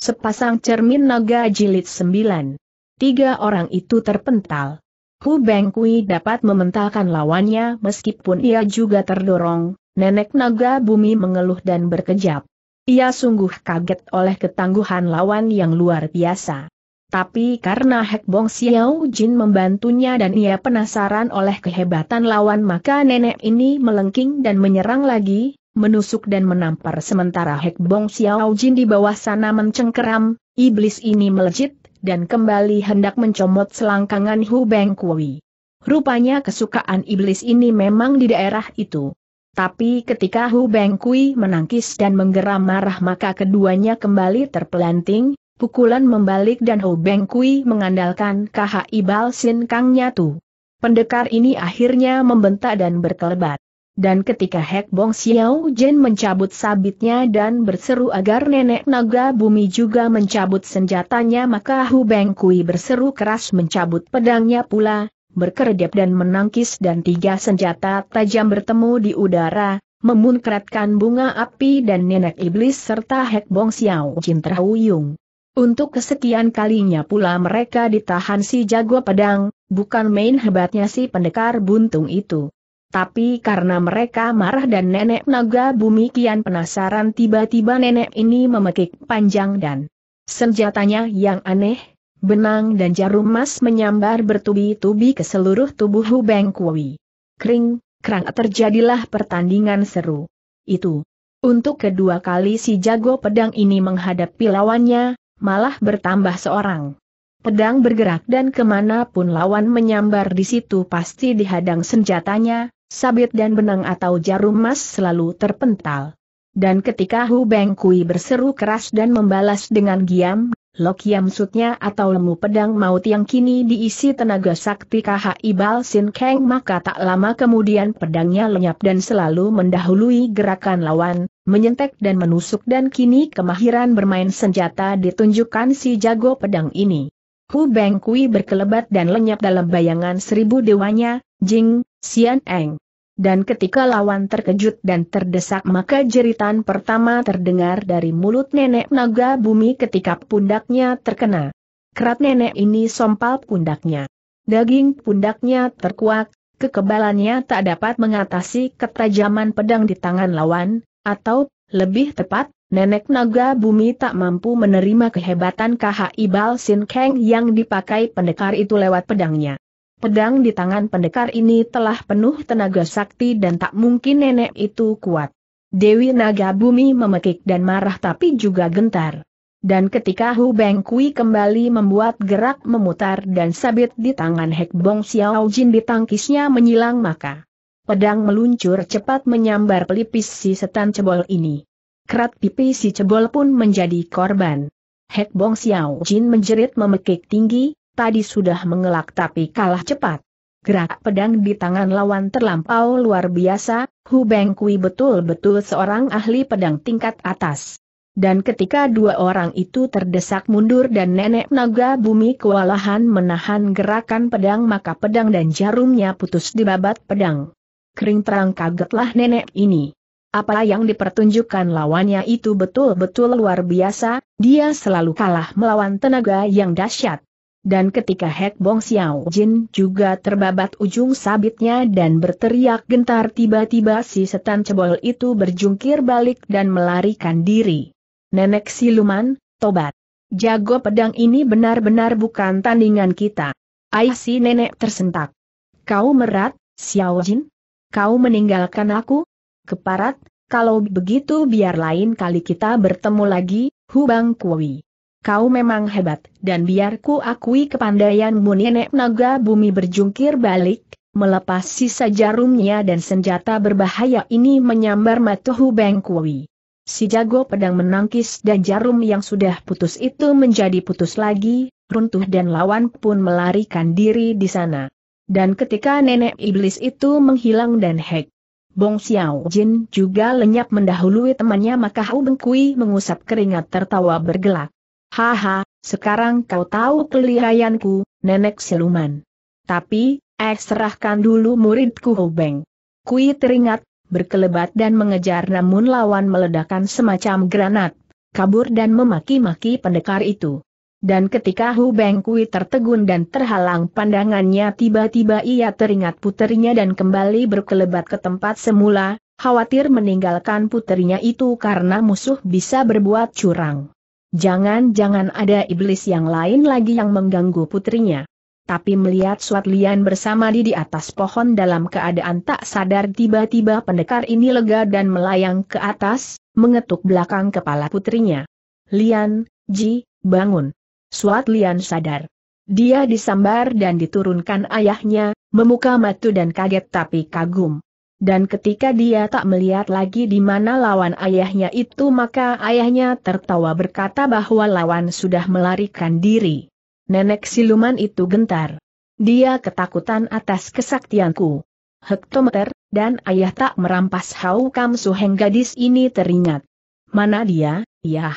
Sepasang cermin naga jilid sembilan. Tiga orang itu terpental. Hu Bengkui dapat mementalkan lawannya meskipun ia juga terdorong, nenek naga bumi mengeluh dan berkejap. Ia sungguh kaget oleh ketangguhan lawan yang luar biasa. Tapi karena Hek Bong Xiao Jin membantunya dan ia penasaran oleh kehebatan lawan maka nenek ini melengking dan menyerang lagi, menusuk dan menampar sementara Hek Bong Xiao Jin di bawah sana mencengkeram, iblis ini melejit, dan kembali hendak mencomot selangkangan Hu Beng Kui. Rupanya kesukaan iblis ini memang di daerah itu. Tapi ketika Hu Beng Kui menangkis dan menggeram marah maka keduanya kembali terpelanting, pukulan membalik dan Hu Beng Kui mengandalkan KHI ibal Sin Kang Nyatu. Pendekar ini akhirnya membentak dan berkelebat dan ketika Hek Bong Xiao Jin mencabut sabitnya dan berseru agar nenek naga bumi juga mencabut senjatanya maka Hu Beng Kui berseru keras mencabut pedangnya pula, berkedip dan menangkis dan tiga senjata tajam bertemu di udara, memunkratkan bunga api dan nenek iblis serta Hek Bong Xiao Jin terhuyung. Untuk kesekian kalinya pula mereka ditahan si jago pedang, bukan main hebatnya si pendekar buntung itu. Tapi karena mereka marah dan nenek naga bumi kian penasaran tiba-tiba nenek ini memekik panjang dan senjatanya yang aneh, benang dan jarum emas menyambar bertubi-tubi ke seluruh tubuh Hubeng Kui. Kring, kerang terjadilah pertandingan seru. Itu. Untuk kedua kali si jago pedang ini menghadapi lawannya, malah bertambah seorang. Pedang bergerak dan kemanapun lawan menyambar di situ pasti dihadang senjatanya, sabit dan benang atau jarum emas selalu terpental. Dan ketika Hu Beng Kui berseru keras dan membalas dengan giam, Lokiam sutnya atau lemu pedang maut yang kini diisi tenaga sakti KH Ibal Sin Keng maka tak lama kemudian pedangnya lenyap dan selalu mendahului gerakan lawan, menyentek dan menusuk dan kini kemahiran bermain senjata ditunjukkan si jago pedang ini. Hu Beng Kui berkelebat dan lenyap dalam bayangan seribu dewanya, Jing, Xian Eng. Dan ketika lawan terkejut dan terdesak maka jeritan pertama terdengar dari mulut nenek naga bumi ketika pundaknya terkena. Kerat nenek ini sompal pundaknya. Daging pundaknya terkuak, kekebalannya tak dapat mengatasi ketajaman pedang di tangan lawan, atau, lebih tepat, Nenek Naga Bumi tak mampu menerima kehebatan KHI ibal Sin Kang yang dipakai pendekar itu lewat pedangnya. Pedang di tangan pendekar ini telah penuh tenaga sakti dan tak mungkin nenek itu kuat. Dewi Naga Bumi memekik dan marah tapi juga gentar. Dan ketika Hu Beng Kui kembali membuat gerak memutar dan sabit di tangan Hek Bong Xiao Jin di tangkisnya menyilang maka pedang meluncur cepat menyambar pelipis si setan cebol ini. Kerat pipi si cebol pun menjadi korban. Hek Bong Xiao Jin menjerit memekik tinggi, tadi sudah mengelak tapi kalah cepat. Gerak pedang di tangan lawan terlampau luar biasa, Hu Beng Kui betul-betul seorang ahli pedang tingkat atas. Dan ketika dua orang itu terdesak mundur dan nenek naga bumi kewalahan menahan gerakan pedang maka pedang dan jarumnya putus di babat pedang. Kering terang kagetlah nenek ini. Apa yang dipertunjukkan lawannya itu betul-betul luar biasa, dia selalu kalah melawan tenaga yang dahsyat. Dan ketika Hek Bong Xiao Jin juga terbabat ujung sabitnya dan berteriak gentar tiba-tiba si setan cebol itu berjungkir balik dan melarikan diri. Nenek siluman, tobat. Jago pedang ini benar-benar bukan tandingan kita. Ayah si nenek tersentak. Kau merat, Xiao Jin? Kau meninggalkan aku? Keparat, kalau begitu biar lain kali kita bertemu lagi, Hubang Kui. Kau memang hebat, dan biarku akui kepandaianmu nenek naga bumi berjungkir balik, melepas sisa jarumnya dan senjata berbahaya ini menyambar Matuhu Bengkui. Si jago pedang menangkis dan jarum yang sudah putus itu menjadi putus lagi, runtuh dan lawan pun melarikan diri di sana. Dan ketika nenek iblis itu menghilang dan hek, Bong Xiao Jin juga lenyap mendahului temannya maka Hu Bengkui mengusap keringat tertawa bergelak. Haha, sekarang kau tahu kelihayanku, nenek siluman. Tapi, eh serahkan dulu muridku Hobeng. Kui teringat, berkelebat dan mengejar namun lawan meledakan semacam granat, kabur dan memaki-maki pendekar itu. Dan ketika Hu Beng Kui tertegun dan terhalang pandangannya tiba-tiba ia teringat puterinya dan kembali berkelebat ke tempat semula, khawatir meninggalkan puterinya itu karena musuh bisa berbuat curang. Jangan-jangan ada iblis yang lain lagi yang mengganggu putrinya. Tapi melihat Suat Lian bersama di di atas pohon dalam keadaan tak sadar tiba-tiba pendekar ini lega dan melayang ke atas, mengetuk belakang kepala putrinya. Lian, Ji, bangun. Suat Lian sadar. Dia disambar dan diturunkan ayahnya, memuka matu dan kaget tapi kagum. Dan ketika dia tak melihat lagi di mana lawan ayahnya itu maka ayahnya tertawa berkata bahwa lawan sudah melarikan diri. Nenek siluman itu gentar. Dia ketakutan atas kesaktianku. Hektometer, dan ayah tak merampas Hau Kam Suheng gadis ini teringat. Mana dia, yah?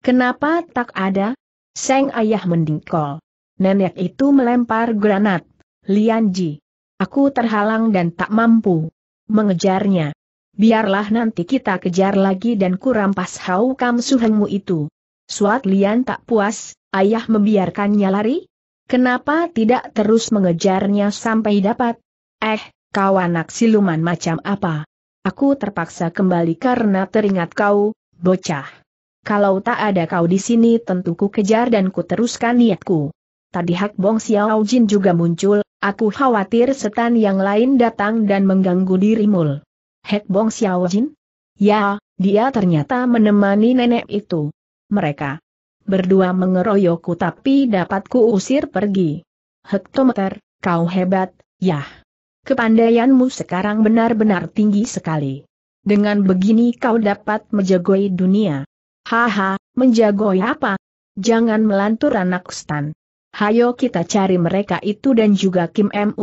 Kenapa tak ada? Seng ayah mendingkol. Nenek itu melempar granat. Lianji. Aku terhalang dan tak mampu mengejarnya. Biarlah nanti kita kejar lagi dan kurampas hau kam suhengmu itu. Suat Lian tak puas, ayah membiarkannya lari? Kenapa tidak terus mengejarnya sampai dapat? Eh, kau anak siluman macam apa? Aku terpaksa kembali karena teringat kau, bocah. Kalau tak ada kau di sini tentu ku kejar dan ku teruskan niatku tadi Hak Bong Xiao Jin juga muncul, aku khawatir setan yang lain datang dan mengganggu dirimu. Hak Bong Xiao Jin? Ya, dia ternyata menemani nenek itu. Mereka berdua mengeroyokku tapi dapatku usir pergi. Hektometer, kau hebat, yah. Kepandaianmu sekarang benar-benar tinggi sekali. Dengan begini kau dapat menjagoi dunia. Haha, menjagoi apa? Jangan melantur anak stan hayo kita cari mereka itu dan juga Kim M.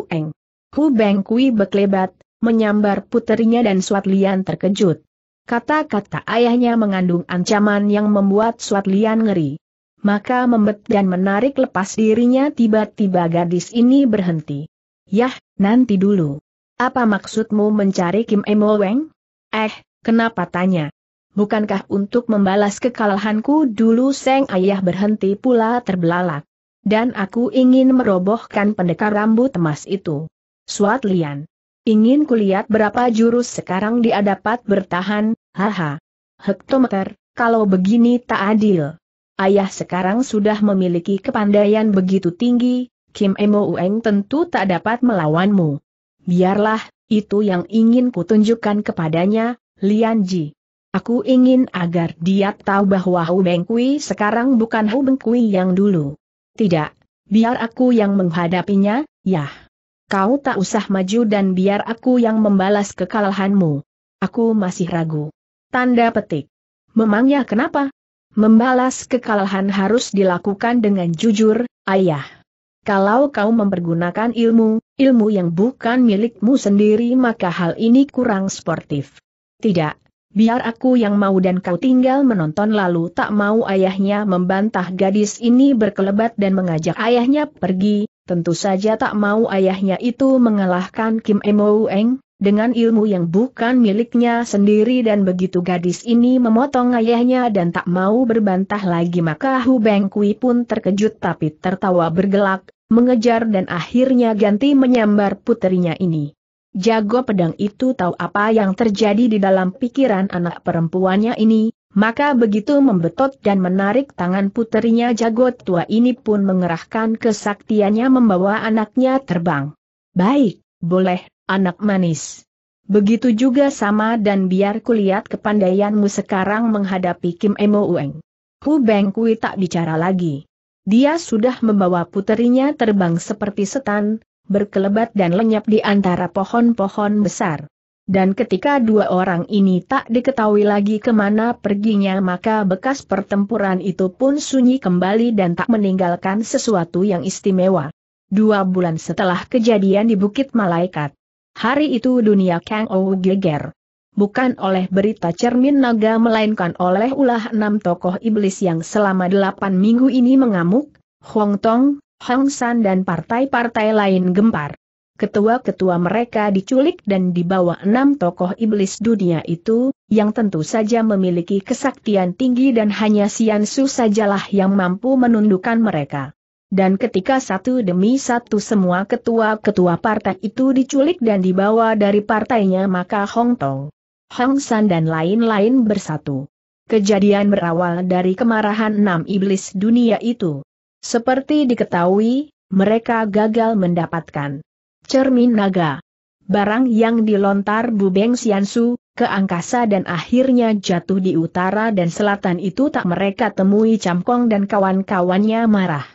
Hu Beng Kui beklebat, menyambar puterinya dan Suat Lian terkejut. Kata-kata ayahnya mengandung ancaman yang membuat Suat Lian ngeri. Maka membet dan menarik lepas dirinya tiba-tiba gadis ini berhenti. Yah, nanti dulu. Apa maksudmu mencari Kim U. Eng? Eh, kenapa tanya? Bukankah untuk membalas kekalahanku dulu Seng Ayah berhenti pula terbelalak? Dan aku ingin merobohkan pendekar rambut emas itu. Suat Lian. Ingin kulihat berapa jurus sekarang dia dapat bertahan, haha. Hektometer, kalau begini tak adil. Ayah sekarang sudah memiliki kepandaian begitu tinggi, Kim Emo Ueng tentu tak dapat melawanmu. Biarlah, itu yang ingin kutunjukkan kepadanya, Lian Ji. Aku ingin agar dia tahu bahwa Hu Kui sekarang bukan Hu Kui yang dulu. Tidak, biar aku yang menghadapinya, yah. Kau tak usah maju dan biar aku yang membalas kekalahanmu. Aku masih ragu. Tanda petik. Memangnya kenapa? Membalas kekalahan harus dilakukan dengan jujur, ayah. Kalau kau mempergunakan ilmu, ilmu yang bukan milikmu sendiri maka hal ini kurang sportif. Tidak, Biar aku yang mau dan kau tinggal menonton lalu tak mau ayahnya membantah gadis ini berkelebat dan mengajak ayahnya pergi, tentu saja tak mau ayahnya itu mengalahkan Kim Emo Eng, dengan ilmu yang bukan miliknya sendiri dan begitu gadis ini memotong ayahnya dan tak mau berbantah lagi maka Hu Beng Kui pun terkejut tapi tertawa bergelak, mengejar dan akhirnya ganti menyambar puterinya ini jago pedang itu tahu apa yang terjadi di dalam pikiran anak perempuannya ini, maka begitu membetot dan menarik tangan puterinya jago tua ini pun mengerahkan kesaktiannya membawa anaknya terbang. Baik, boleh, anak manis. Begitu juga sama dan biar kulihat kepandaianmu sekarang menghadapi Kim Emo Ueng. Hu Beng Kui tak bicara lagi. Dia sudah membawa puterinya terbang seperti setan, berkelebat dan lenyap di antara pohon-pohon besar. Dan ketika dua orang ini tak diketahui lagi kemana perginya maka bekas pertempuran itu pun sunyi kembali dan tak meninggalkan sesuatu yang istimewa. Dua bulan setelah kejadian di Bukit Malaikat. Hari itu dunia Kang Ou geger. Bukan oleh berita cermin naga melainkan oleh ulah enam tokoh iblis yang selama delapan minggu ini mengamuk, Huang Tong, Hong San dan partai-partai lain gempar. Ketua-ketua mereka diculik dan dibawa enam tokoh iblis dunia itu, yang tentu saja memiliki kesaktian tinggi dan hanya Sian Su sajalah yang mampu menundukkan mereka. Dan ketika satu demi satu semua ketua-ketua partai itu diculik dan dibawa dari partainya maka Hong Tong, Hong San dan lain-lain bersatu. Kejadian berawal dari kemarahan enam iblis dunia itu. Seperti diketahui, mereka gagal mendapatkan cermin naga. Barang yang dilontar Bu Beng Siansu, ke angkasa dan akhirnya jatuh di utara dan selatan itu tak mereka temui Camkong dan kawan-kawannya marah.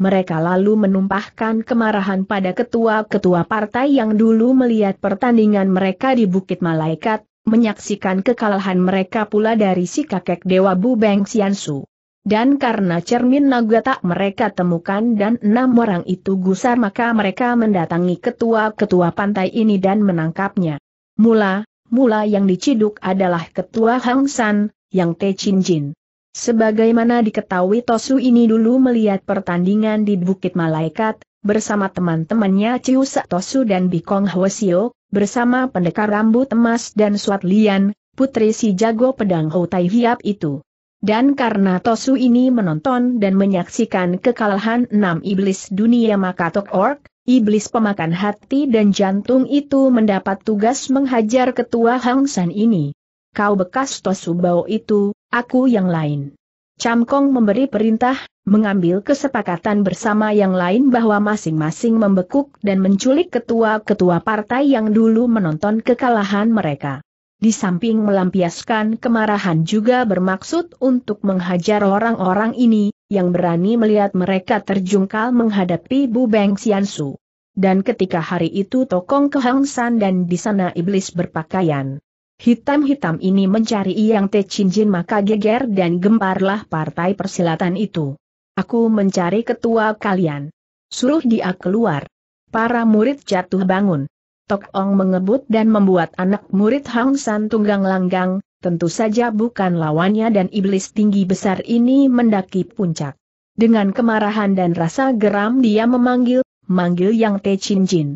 Mereka lalu menumpahkan kemarahan pada ketua-ketua partai yang dulu melihat pertandingan mereka di Bukit Malaikat, menyaksikan kekalahan mereka pula dari si kakek Dewa Bu Beng Siansu. Dan karena cermin naga tak mereka temukan dan enam orang itu gusar maka mereka mendatangi ketua-ketua pantai ini dan menangkapnya. Mula, mula yang diciduk adalah ketua Hang San, yang Te Chin Jin. Sebagaimana diketahui Tosu ini dulu melihat pertandingan di Bukit Malaikat, bersama teman-temannya Chiu Sa Tosu dan Bikong Hwasio, bersama pendekar rambut emas dan Suat Lian, putri si jago pedang Tai Hiap itu. Dan karena Tosu ini menonton dan menyaksikan kekalahan enam iblis dunia maka Tok Ork, iblis pemakan hati dan jantung itu mendapat tugas menghajar ketua Hang San ini. Kau bekas Tosu Bao itu, aku yang lain. Camkong memberi perintah, mengambil kesepakatan bersama yang lain bahwa masing-masing membekuk dan menculik ketua-ketua partai yang dulu menonton kekalahan mereka. Di samping melampiaskan kemarahan juga bermaksud untuk menghajar orang-orang ini, yang berani melihat mereka terjungkal menghadapi Bu Beng Xiansu. Dan ketika hari itu tokong kehangsan dan di sana iblis berpakaian hitam-hitam ini mencari Yang Te Cinjin maka geger dan gemparlah partai persilatan itu. Aku mencari ketua kalian. Suruh dia keluar. Para murid jatuh bangun. Tok Ong mengebut dan membuat anak murid Hang San tunggang langgang, tentu saja bukan lawannya dan iblis tinggi besar ini mendaki puncak. Dengan kemarahan dan rasa geram dia memanggil, manggil Yang Te Chin Jin.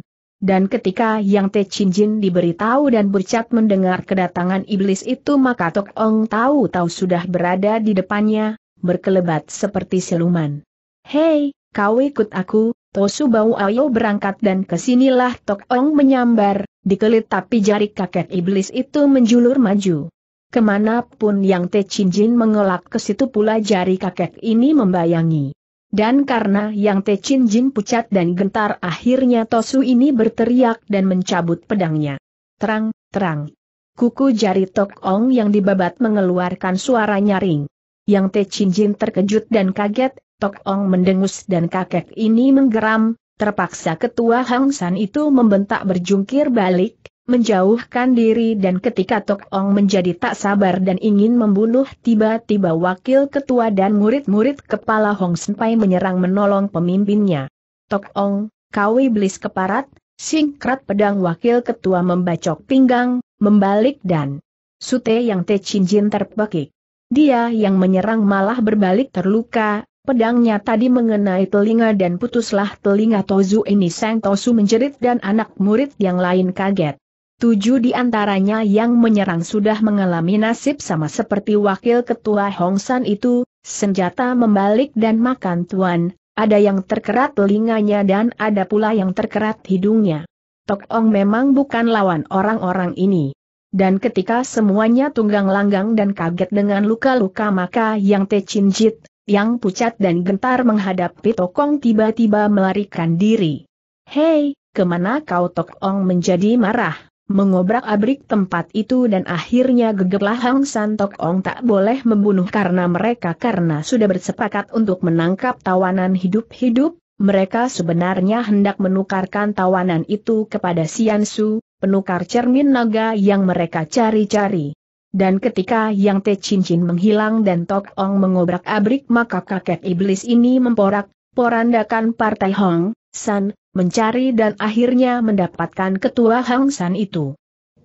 Dan ketika Yang Te Chin Jin diberitahu dan bercat mendengar kedatangan iblis itu maka Tok Ong tahu-tahu sudah berada di depannya, berkelebat seperti siluman. Hei, kau ikut aku, Tosu bau ayo berangkat dan kesinilah Tok Ong menyambar, dikelit tapi jari kakek iblis itu menjulur maju. Kemanapun yang Te Jin mengelak ke situ pula jari kakek ini membayangi. Dan karena yang Te Jin pucat dan gentar akhirnya Tosu ini berteriak dan mencabut pedangnya. Terang, terang. Kuku jari Tok Ong yang dibabat mengeluarkan suara nyaring. Yang Te Jin terkejut dan kaget, Tok Ong mendengus dan kakek ini menggeram, terpaksa ketua Hang San itu membentak berjungkir balik, menjauhkan diri dan ketika Tok Ong menjadi tak sabar dan ingin membunuh tiba-tiba wakil ketua dan murid-murid kepala Hong Senpai menyerang menolong pemimpinnya. Tok Ong, kau iblis keparat, singkrat pedang wakil ketua membacok pinggang, membalik dan sute yang Te cincin Jin Dia yang menyerang malah berbalik terluka, Pedangnya tadi mengenai telinga dan putuslah telinga Tozu ini Sang Tosu menjerit dan anak murid yang lain kaget. Tujuh di antaranya yang menyerang sudah mengalami nasib sama seperti wakil ketua Hong San itu, senjata membalik dan makan tuan, ada yang terkerat telinganya dan ada pula yang terkerat hidungnya. Tok Ong memang bukan lawan orang-orang ini. Dan ketika semuanya tunggang langgang dan kaget dengan luka-luka maka yang Te Chin Jit, yang pucat dan gentar menghadapi Tokong tiba-tiba melarikan diri. Hei, kemana kau Tokong menjadi marah, mengobrak-abrik tempat itu dan akhirnya gegeplah Hang San Tokong tak boleh membunuh karena mereka karena sudah bersepakat untuk menangkap tawanan hidup-hidup, mereka sebenarnya hendak menukarkan tawanan itu kepada Sian Su, penukar cermin naga yang mereka cari-cari. Dan ketika yang Te Cincin menghilang dan Tok Ong mengobrak-abrik maka kakek iblis ini memporak, porandakan partai Hong San, mencari dan akhirnya mendapatkan ketua Hong San itu.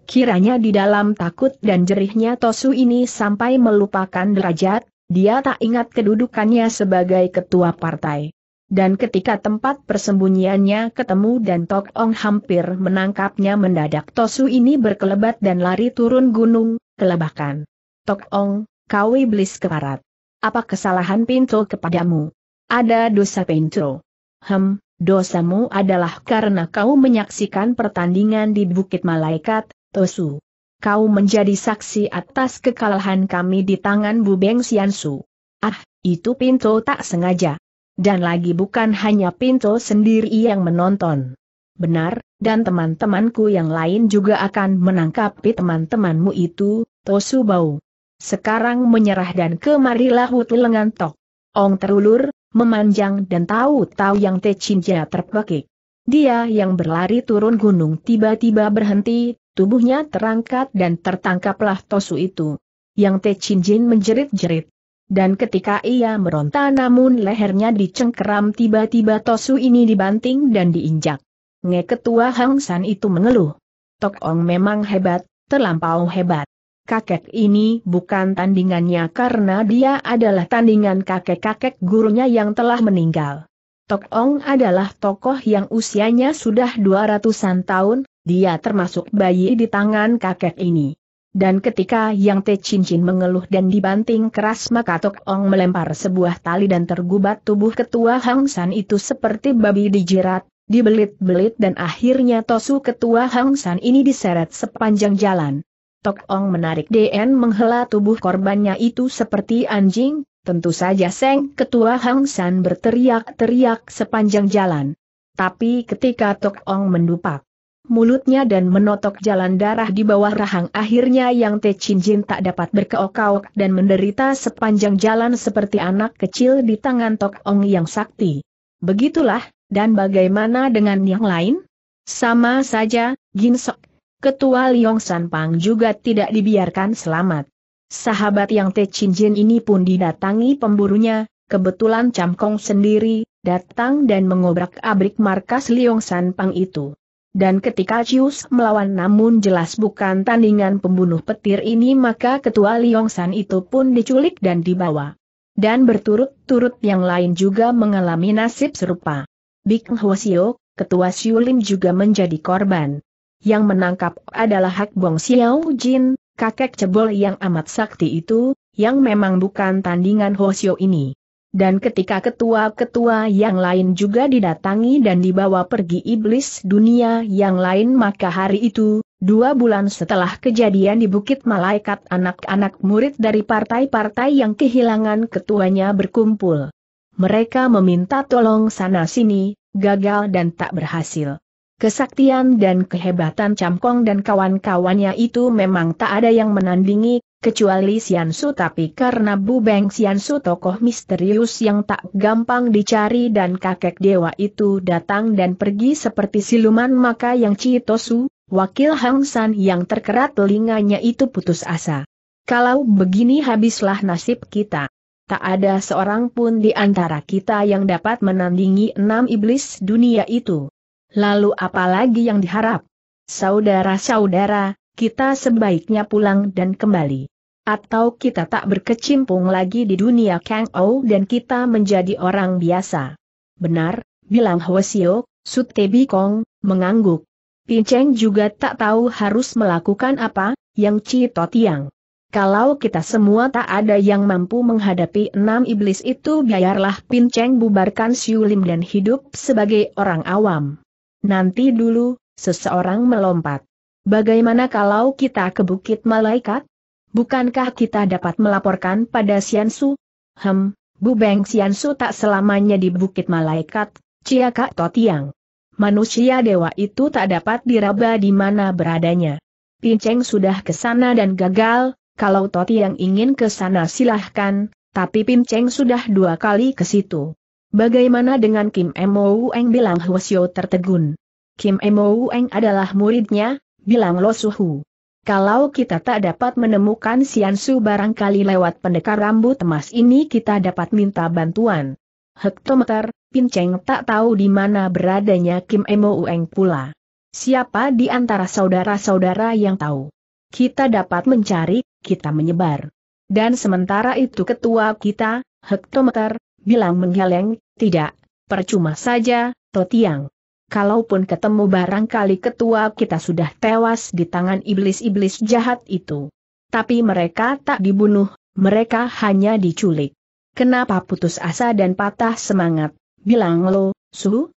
Kiranya di dalam takut dan jerihnya Tosu ini sampai melupakan derajat, dia tak ingat kedudukannya sebagai ketua partai. Dan ketika tempat persembunyiannya ketemu dan Tok Ong hampir menangkapnya mendadak Tosu ini berkelebat dan lari turun gunung, kelebakan. Tok Ong, kau iblis keparat. Apa kesalahan Pinto kepadamu? Ada dosa Pinto. Hem, dosamu adalah karena kau menyaksikan pertandingan di Bukit Malaikat, Tosu. Kau menjadi saksi atas kekalahan kami di tangan Bu Beng Siansu. Ah, itu Pinto tak sengaja. Dan lagi bukan hanya Pinto sendiri yang menonton benar, dan teman-temanku yang lain juga akan menangkapi teman-temanmu itu, Tosu Bau. Sekarang menyerah dan kemarilah Hutu tok. Ong terulur, memanjang dan tahu-tahu yang Tecinja terbekik. Dia yang berlari turun gunung tiba-tiba berhenti, tubuhnya terangkat dan tertangkaplah Tosu itu. Yang Tecinjin menjerit-jerit. Dan ketika ia meronta namun lehernya dicengkeram tiba-tiba Tosu ini dibanting dan diinjak. Nge ketua Hang San itu mengeluh. Tok Ong memang hebat, terlampau hebat. Kakek ini bukan tandingannya karena dia adalah tandingan kakek-kakek gurunya yang telah meninggal. Tok Ong adalah tokoh yang usianya sudah 200-an tahun, dia termasuk bayi di tangan kakek ini. Dan ketika Yang Te Cincin mengeluh dan dibanting keras maka Tok Ong melempar sebuah tali dan tergubat tubuh ketua Hang San itu seperti babi dijerat, dibelit-belit dan akhirnya Tosu ketua Hang San ini diseret sepanjang jalan. Tok Ong menarik DN menghela tubuh korbannya itu seperti anjing, tentu saja Seng ketua Hang San berteriak-teriak sepanjang jalan. Tapi ketika Tok Ong mendupak mulutnya dan menotok jalan darah di bawah rahang akhirnya yang Te Chin Jin tak dapat berkeok-keok dan menderita sepanjang jalan seperti anak kecil di tangan Tok Ong yang sakti. Begitulah, dan bagaimana dengan yang lain? Sama saja, Ginsok. Ketua Liong Sanpang juga tidak dibiarkan selamat. Sahabat yang Te Jin ini pun didatangi pemburunya, kebetulan Cham Kong sendiri, datang dan mengobrak-abrik markas Liong Sanpang itu. Dan ketika Cius melawan namun jelas bukan tandingan pembunuh petir ini maka ketua Liong San itu pun diculik dan dibawa. Dan berturut-turut yang lain juga mengalami nasib serupa. Bik Hwasio, ketua Siulim juga menjadi korban. Yang menangkap adalah Hak Bong Xiao Jin, kakek cebol yang amat sakti itu, yang memang bukan tandingan Hwasio ini. Dan ketika ketua-ketua yang lain juga didatangi dan dibawa pergi iblis dunia yang lain maka hari itu, dua bulan setelah kejadian di Bukit Malaikat anak-anak murid dari partai-partai yang kehilangan ketuanya berkumpul mereka meminta tolong sana-sini, gagal dan tak berhasil. Kesaktian dan kehebatan Camkong dan kawan-kawannya itu memang tak ada yang menandingi, kecuali Siansu tapi karena Bu Beng Siansu tokoh misterius yang tak gampang dicari dan kakek dewa itu datang dan pergi seperti siluman maka yang Citosu, wakil Hang San yang terkerat telinganya itu putus asa. Kalau begini habislah nasib kita. Tak ada seorang pun di antara kita yang dapat menandingi enam iblis dunia itu. Lalu apalagi yang diharap? Saudara-saudara, kita sebaiknya pulang dan kembali. Atau kita tak berkecimpung lagi di dunia Kang Ou dan kita menjadi orang biasa. Benar, bilang Hwasio, Sutebi Kong, mengangguk. Pinceng juga tak tahu harus melakukan apa, yang Cito Tiang. Kalau kita semua tak ada yang mampu menghadapi enam iblis itu biarlah Pinceng bubarkan Lim dan hidup sebagai orang awam. Nanti dulu, seseorang melompat. Bagaimana kalau kita ke Bukit Malaikat? Bukankah kita dapat melaporkan pada Su? Hem, Bu Beng Su tak selamanya di Bukit Malaikat, Kak Totiang. Manusia dewa itu tak dapat diraba di mana beradanya. Pinceng sudah ke sana dan gagal, kalau Toti yang ingin ke sana silahkan, tapi Pin Cheng sudah dua kali ke situ. Bagaimana dengan Kim Emo Eng bilang Hwasyo tertegun. Kim Emo Eng adalah muridnya, bilang Lo Suhu. Kalau kita tak dapat menemukan Sian Su barangkali lewat pendekar rambut emas ini kita dapat minta bantuan. Hektometer, Pinceng tak tahu di mana beradanya Kim Emo Ueng pula. Siapa di antara saudara-saudara yang tahu? Kita dapat mencari, kita menyebar. Dan sementara itu ketua kita, hektometer, bilang menggeleng, tidak, percuma saja, Totiang. Kalaupun ketemu barangkali ketua kita sudah tewas di tangan iblis-iblis jahat itu. Tapi mereka tak dibunuh, mereka hanya diculik. Kenapa putus asa dan patah semangat, bilang Lo, Su,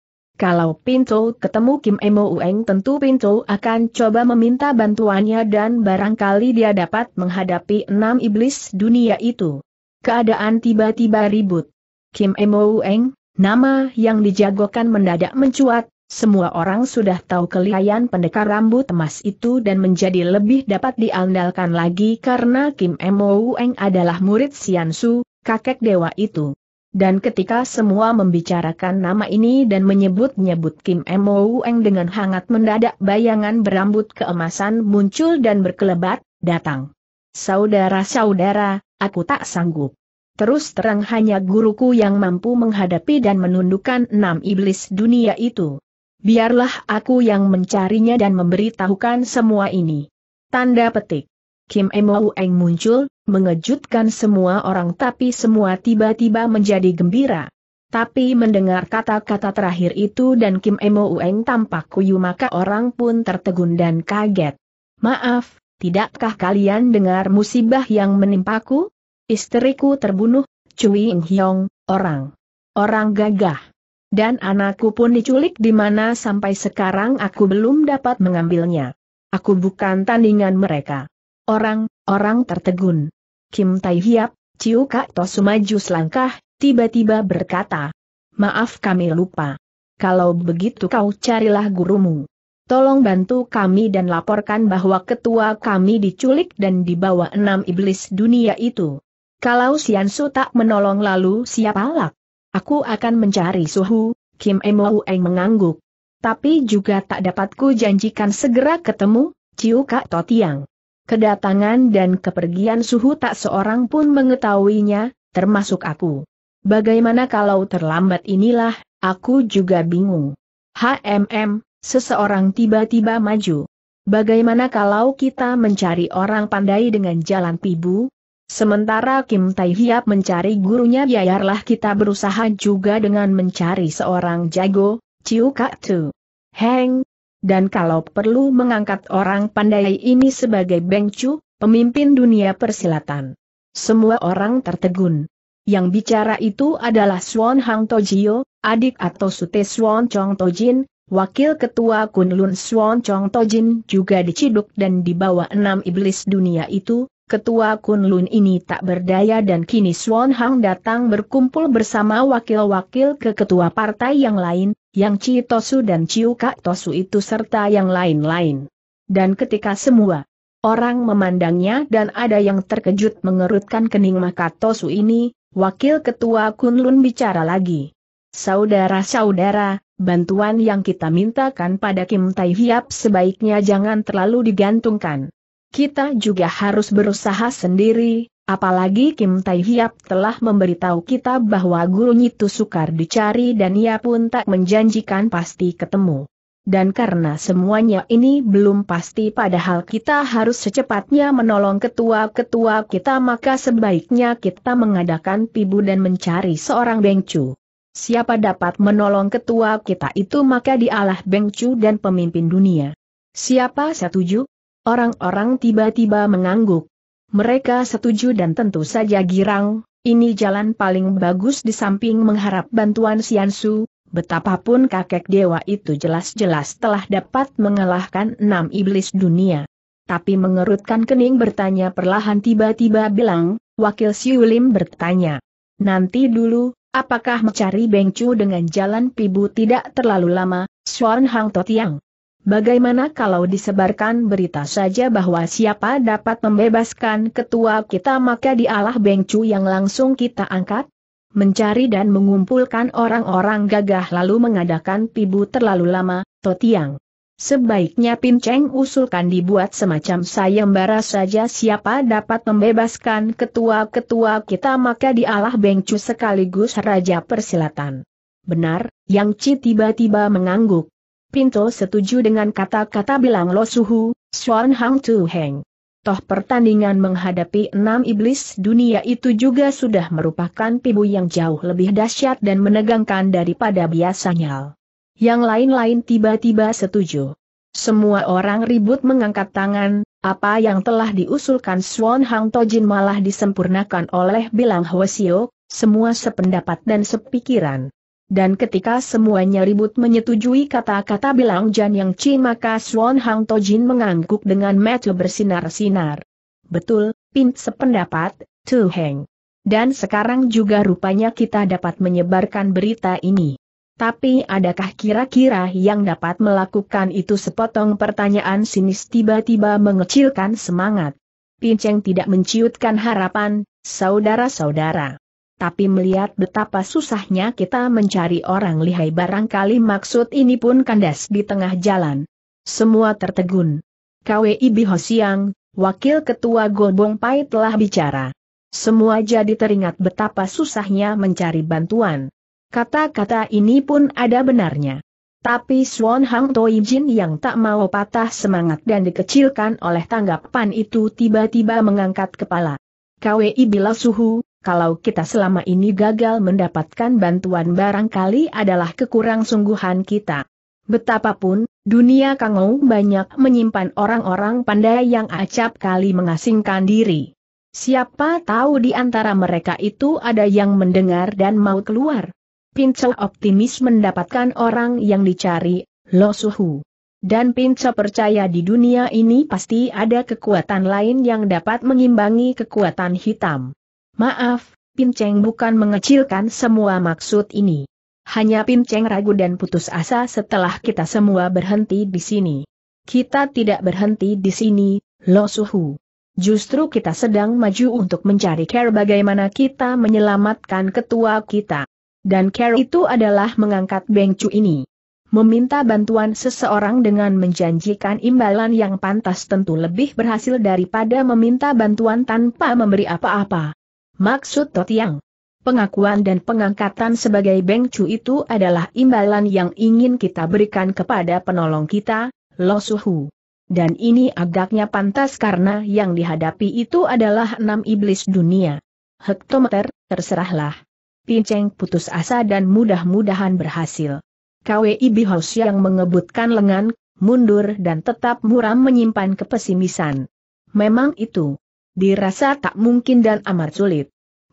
kalau Pinto ketemu Kim Emo Ueng tentu Pinto akan coba meminta bantuannya dan barangkali dia dapat menghadapi enam iblis dunia itu. Keadaan tiba-tiba ribut. Kim Emo Ueng, nama yang dijagokan mendadak mencuat, semua orang sudah tahu kelihayan pendekar rambut emas itu dan menjadi lebih dapat diandalkan lagi karena Kim Emo Ueng adalah murid Sian Su, kakek dewa itu. Dan ketika semua membicarakan nama ini dan menyebut-nyebut Kim Mo Eng dengan hangat mendadak bayangan berambut keemasan muncul dan berkelebat, datang. Saudara-saudara, aku tak sanggup. Terus terang hanya guruku yang mampu menghadapi dan menundukkan enam iblis dunia itu. Biarlah aku yang mencarinya dan memberitahukan semua ini. Tanda petik. Kim Emo Eng muncul, mengejutkan semua orang tapi semua tiba-tiba menjadi gembira. Tapi mendengar kata-kata terakhir itu dan Kim Emo Eng tampak kuyu maka orang pun tertegun dan kaget. Maaf, tidakkah kalian dengar musibah yang menimpaku? Istriku terbunuh, Cui In Hyong, orang. Orang gagah. Dan anakku pun diculik di mana sampai sekarang aku belum dapat mengambilnya. Aku bukan tandingan mereka. Orang-orang tertegun. Kim Tai Hiap, Ciu Kak Tosu maju selangkah, tiba-tiba berkata. Maaf kami lupa. Kalau begitu kau carilah gurumu. Tolong bantu kami dan laporkan bahwa ketua kami diculik dan dibawa enam iblis dunia itu. Kalau Su tak menolong lalu siapa lak? Aku akan mencari suhu, Kim Emu Eng mengangguk. Tapi juga tak dapatku janjikan segera ketemu, Ciu Kak Totiang. Kedatangan dan kepergian suhu tak seorang pun mengetahuinya, termasuk aku. Bagaimana kalau terlambat inilah, aku juga bingung. HMM, seseorang tiba-tiba maju. Bagaimana kalau kita mencari orang pandai dengan jalan pibu? Sementara Kim Tai Hiap mencari gurunya biarlah kita berusaha juga dengan mencari seorang jago, Ciu Kak Tu. Heng, dan kalau perlu mengangkat orang pandai ini sebagai Bengcu, pemimpin dunia persilatan. Semua orang tertegun. Yang bicara itu adalah Swan Hang Tojio, adik atau sute Swan Chong Tojin, Wakil Ketua Kunlun Swan Chong Tojin juga diciduk dan dibawa enam iblis dunia itu, Ketua Kunlun ini tak berdaya dan kini Swan Hang datang berkumpul bersama wakil-wakil ke ketua partai yang lain, yang Ci Tosu dan Ciu Kak Tosu itu serta yang lain-lain. Dan ketika semua orang memandangnya dan ada yang terkejut mengerutkan kening maka Tosu ini, Wakil Ketua Kunlun bicara lagi. Saudara-saudara, bantuan yang kita mintakan pada Kim Tai Hiap sebaiknya jangan terlalu digantungkan. Kita juga harus berusaha sendiri, Apalagi Kim Tai Hiap telah memberitahu kita bahwa gurunya itu sukar dicari dan ia pun tak menjanjikan pasti ketemu. Dan karena semuanya ini belum pasti padahal kita harus secepatnya menolong ketua-ketua kita maka sebaiknya kita mengadakan pibu dan mencari seorang bengcu. Siapa dapat menolong ketua kita itu maka dialah bengcu dan pemimpin dunia. Siapa setuju? Orang-orang tiba-tiba mengangguk. Mereka setuju dan tentu saja girang, ini jalan paling bagus di samping mengharap bantuan Siansu, betapapun kakek dewa itu jelas-jelas telah dapat mengalahkan enam iblis dunia. Tapi mengerutkan kening bertanya perlahan tiba-tiba bilang, wakil Siulim bertanya. Nanti dulu, apakah mencari Bengcu dengan jalan pibu tidak terlalu lama, Suan Hang Totiang? Bagaimana kalau disebarkan berita saja bahwa siapa dapat membebaskan ketua kita maka dialah Bengcu yang langsung kita angkat? Mencari dan mengumpulkan orang-orang gagah lalu mengadakan pibu terlalu lama, Totiang. Sebaiknya Pinceng usulkan dibuat semacam sayembara saja siapa dapat membebaskan ketua-ketua kita maka dialah Bengcu sekaligus Raja Persilatan. Benar, Yang Chi tiba-tiba mengangguk. Pinto setuju dengan kata-kata bilang Lo Suhu, Xuan Hang Tu Heng. Toh pertandingan menghadapi enam iblis dunia itu juga sudah merupakan pibu yang jauh lebih dahsyat dan menegangkan daripada biasanya. Yang lain-lain tiba-tiba setuju. Semua orang ribut mengangkat tangan, apa yang telah diusulkan Swan Hang Tojin malah disempurnakan oleh bilang Hwasio, semua sependapat dan sepikiran. Dan ketika semuanya ribut menyetujui kata-kata bilang Jan Yang Chi maka Swan Hang Tojin mengangguk dengan mata bersinar-sinar. Betul, Pint sependapat, Tu Heng. Dan sekarang juga rupanya kita dapat menyebarkan berita ini. Tapi adakah kira-kira yang dapat melakukan itu sepotong pertanyaan sinis tiba-tiba mengecilkan semangat. Pinceng tidak menciutkan harapan, saudara-saudara tapi melihat betapa susahnya kita mencari orang lihai barangkali maksud ini pun kandas di tengah jalan. Semua tertegun. KWI Bihosiang, Wakil Ketua Gobong Pai telah bicara. Semua jadi teringat betapa susahnya mencari bantuan. Kata-kata ini pun ada benarnya. Tapi Swan Hang Jin yang tak mau patah semangat dan dikecilkan oleh tanggapan itu tiba-tiba mengangkat kepala. KWI Bila Suhu, kalau kita selama ini gagal mendapatkan bantuan barangkali adalah kekurang sungguhan kita. Betapapun, dunia Kangou banyak menyimpan orang-orang pandai yang acap kali mengasingkan diri. Siapa tahu di antara mereka itu ada yang mendengar dan mau keluar. Pinco optimis mendapatkan orang yang dicari, Lo Suhu. Dan Pinco percaya di dunia ini pasti ada kekuatan lain yang dapat mengimbangi kekuatan hitam. Maaf, Pinceng bukan mengecilkan semua maksud ini. Hanya Pinceng ragu dan putus asa setelah kita semua berhenti di sini. Kita tidak berhenti di sini, Lo Suhu. Justru kita sedang maju untuk mencari care bagaimana kita menyelamatkan ketua kita. Dan care itu adalah mengangkat Bengcu ini. Meminta bantuan seseorang dengan menjanjikan imbalan yang pantas tentu lebih berhasil daripada meminta bantuan tanpa memberi apa-apa. Maksud Totiang. Pengakuan dan pengangkatan sebagai Beng Chu itu adalah imbalan yang ingin kita berikan kepada penolong kita, Lo Suhu. Dan ini agaknya pantas karena yang dihadapi itu adalah enam iblis dunia. Hektometer, terserahlah. Pinceng putus asa dan mudah-mudahan berhasil. KWI Bihos yang mengebutkan lengan, mundur dan tetap muram menyimpan kepesimisan. Memang itu, dirasa tak mungkin dan amat sulit.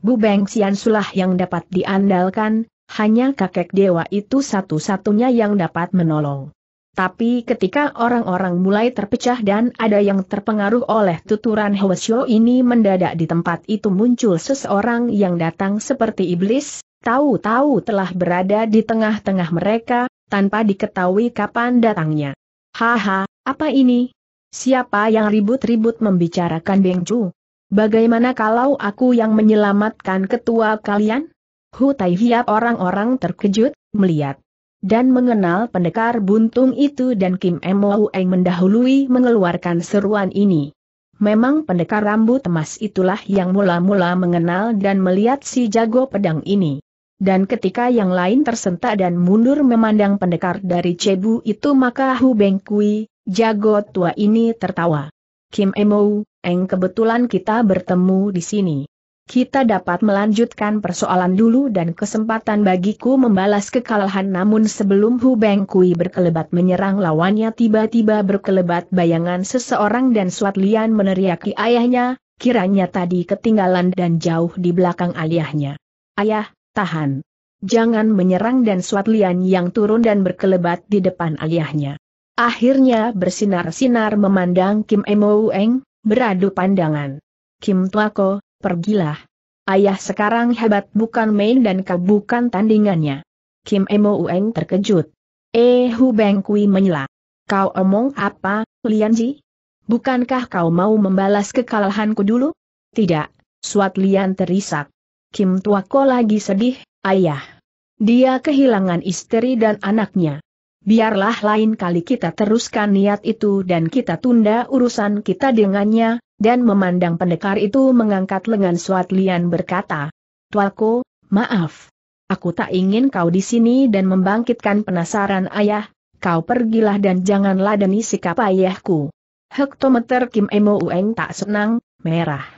Bu Beng Xian Sulah yang dapat diandalkan, hanya kakek dewa itu satu-satunya yang dapat menolong. Tapi ketika orang-orang mulai terpecah dan ada yang terpengaruh oleh tuturan Hwasyo ini mendadak di tempat itu muncul seseorang yang datang seperti iblis, tahu-tahu telah berada di tengah-tengah mereka, tanpa diketahui kapan datangnya. Haha, apa ini? Siapa yang ribut-ribut membicarakan Beng Chu? Bagaimana kalau aku yang menyelamatkan ketua kalian? Hu Taihia orang-orang terkejut, melihat dan mengenal pendekar buntung itu dan Kim Mo Eng mendahului mengeluarkan seruan ini. Memang pendekar rambut emas itulah yang mula-mula mengenal dan melihat si jago pedang ini. Dan ketika yang lain tersentak dan mundur memandang pendekar dari Cebu itu maka Hu Bengkui, jago tua ini tertawa. Kim Emo, Eng kebetulan kita bertemu di sini. Kita dapat melanjutkan persoalan dulu dan kesempatan bagiku membalas kekalahan namun sebelum Hu Beng Kui berkelebat menyerang lawannya tiba-tiba berkelebat bayangan seseorang dan Suat Lian meneriaki ayahnya, kiranya tadi ketinggalan dan jauh di belakang ayahnya. Ayah, tahan. Jangan menyerang dan Suat Lian yang turun dan berkelebat di depan ayahnya. Akhirnya bersinar-sinar memandang Kim Emo Eng, beradu pandangan. Kim Tuako, pergilah. Ayah sekarang hebat bukan main dan kau bukan tandingannya. Kim Emo Ueng terkejut. Eh Hu Beng Kui menyela. Kau omong apa, Lian ji? Bukankah kau mau membalas kekalahanku dulu? Tidak, Suat Lian terisak. Kim Tuako lagi sedih, ayah. Dia kehilangan istri dan anaknya biarlah lain kali kita teruskan niat itu dan kita tunda urusan kita dengannya, dan memandang pendekar itu mengangkat lengan Suat Lian berkata, Tualko, maaf. Aku tak ingin kau di sini dan membangkitkan penasaran ayah, kau pergilah dan janganlah deni sikap ayahku. Hektometer Kim Emo Ueng tak senang, merah.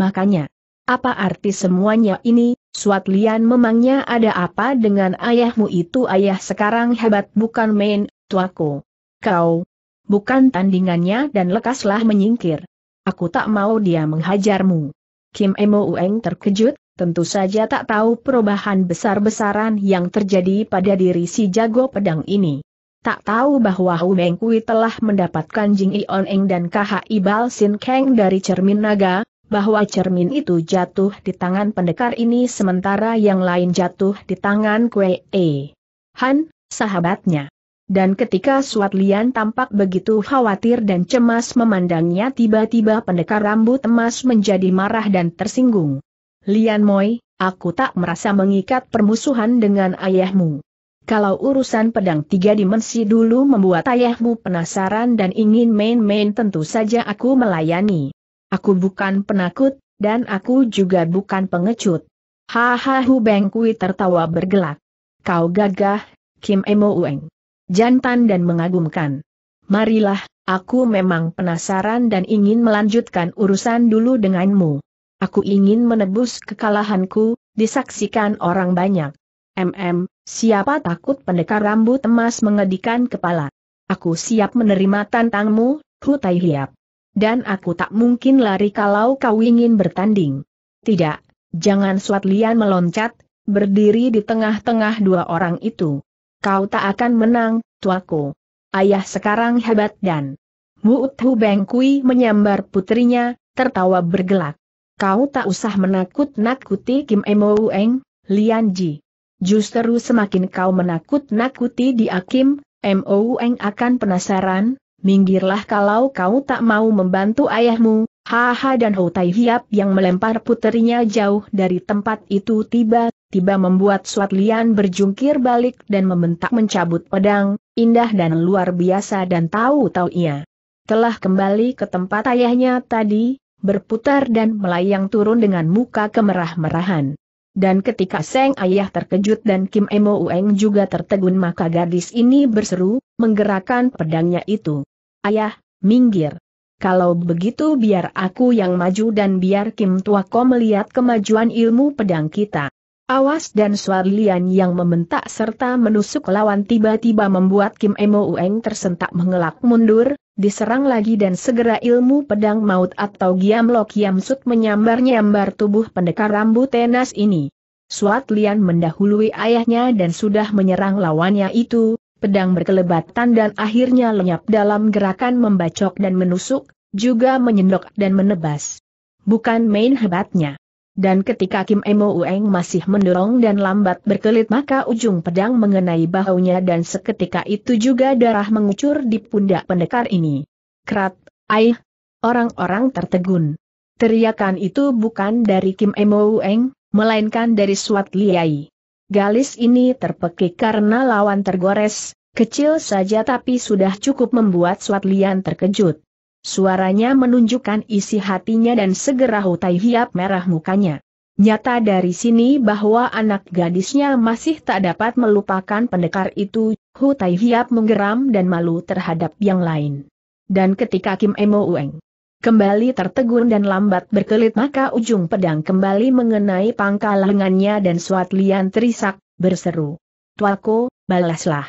Makanya, apa arti semuanya ini? Suat Lian memangnya ada apa dengan ayahmu itu ayah sekarang hebat bukan main, tuaku. Kau bukan tandingannya dan lekaslah menyingkir. Aku tak mau dia menghajarmu. Kim Emo Ueng terkejut, tentu saja tak tahu perubahan besar-besaran yang terjadi pada diri si jago pedang ini. Tak tahu bahwa Hu Meng Kui telah mendapatkan Jing Ion Eng dan KHI Bal Sin Kang dari cermin naga, bahwa cermin itu jatuh di tangan pendekar ini sementara yang lain jatuh di tangan Kwe E. Han, sahabatnya. Dan ketika Suat Lian tampak begitu khawatir dan cemas memandangnya tiba-tiba pendekar rambut emas menjadi marah dan tersinggung. Lian Moi, aku tak merasa mengikat permusuhan dengan ayahmu. Kalau urusan pedang tiga dimensi dulu membuat ayahmu penasaran dan ingin main-main tentu saja aku melayani. Aku bukan penakut, dan aku juga bukan pengecut. Hahaha, Hu Beng Kui tertawa bergelak. Kau gagah, Kim Emo Ueng. Jantan dan mengagumkan. Marilah, aku memang penasaran dan ingin melanjutkan urusan dulu denganmu. Aku ingin menebus kekalahanku, disaksikan orang banyak. MM, siapa takut pendekar rambut emas mengedikan kepala. Aku siap menerima tantangmu, Hu Tai Hiap dan aku tak mungkin lari kalau kau ingin bertanding. Tidak, jangan Suat Lian meloncat, berdiri di tengah-tengah dua orang itu. Kau tak akan menang, tuaku. Ayah sekarang hebat dan... Mu'ut Hu Bengkui menyambar putrinya, tertawa bergelak. Kau tak usah menakut-nakuti Kim Emo Eng, Lian Ji. Justru semakin kau menakut-nakuti dia Kim, MOU Eng akan penasaran, minggirlah kalau kau tak mau membantu ayahmu. Haha dan Houtai Tai Hiap yang melempar puterinya jauh dari tempat itu tiba-tiba membuat Suat Lian berjungkir balik dan membentak mencabut pedang, indah dan luar biasa dan tahu-tahu ia telah kembali ke tempat ayahnya tadi, berputar dan melayang turun dengan muka kemerah-merahan. Dan ketika Seng Ayah terkejut dan Kim Emo Ueng juga tertegun maka gadis ini berseru, menggerakkan pedangnya itu. Ayah, minggir. Kalau begitu biar aku yang maju dan biar Kim Tua Ko melihat kemajuan ilmu pedang kita. Awas dan suarlian yang mementak serta menusuk lawan tiba-tiba membuat Kim Emo Ueng tersentak mengelak mundur, diserang lagi dan segera ilmu pedang maut atau Giam Lok Giam Sut menyambar-nyambar tubuh pendekar rambut tenas ini. Suat mendahului ayahnya dan sudah menyerang lawannya itu, pedang berkelebatan dan akhirnya lenyap dalam gerakan membacok dan menusuk, juga menyendok dan menebas. Bukan main hebatnya dan ketika Kim Emo Ueng masih mendorong dan lambat berkelit maka ujung pedang mengenai bahunya dan seketika itu juga darah mengucur di pundak pendekar ini. Krat, aih, orang-orang tertegun. Teriakan itu bukan dari Kim Emo Ueng, melainkan dari Swat Liai. Galis ini terpekik karena lawan tergores, kecil saja tapi sudah cukup membuat Swat Lian terkejut. Suaranya menunjukkan isi hatinya dan segera Hutai Hiap merah mukanya. Nyata dari sini bahwa anak gadisnya masih tak dapat melupakan pendekar itu, Hu Tai Hiap menggeram dan malu terhadap yang lain. Dan ketika Kim Emo Ueng kembali tertegun dan lambat berkelit maka ujung pedang kembali mengenai pangkal lengannya dan suat lian terisak, berseru. Tuaku, balaslah.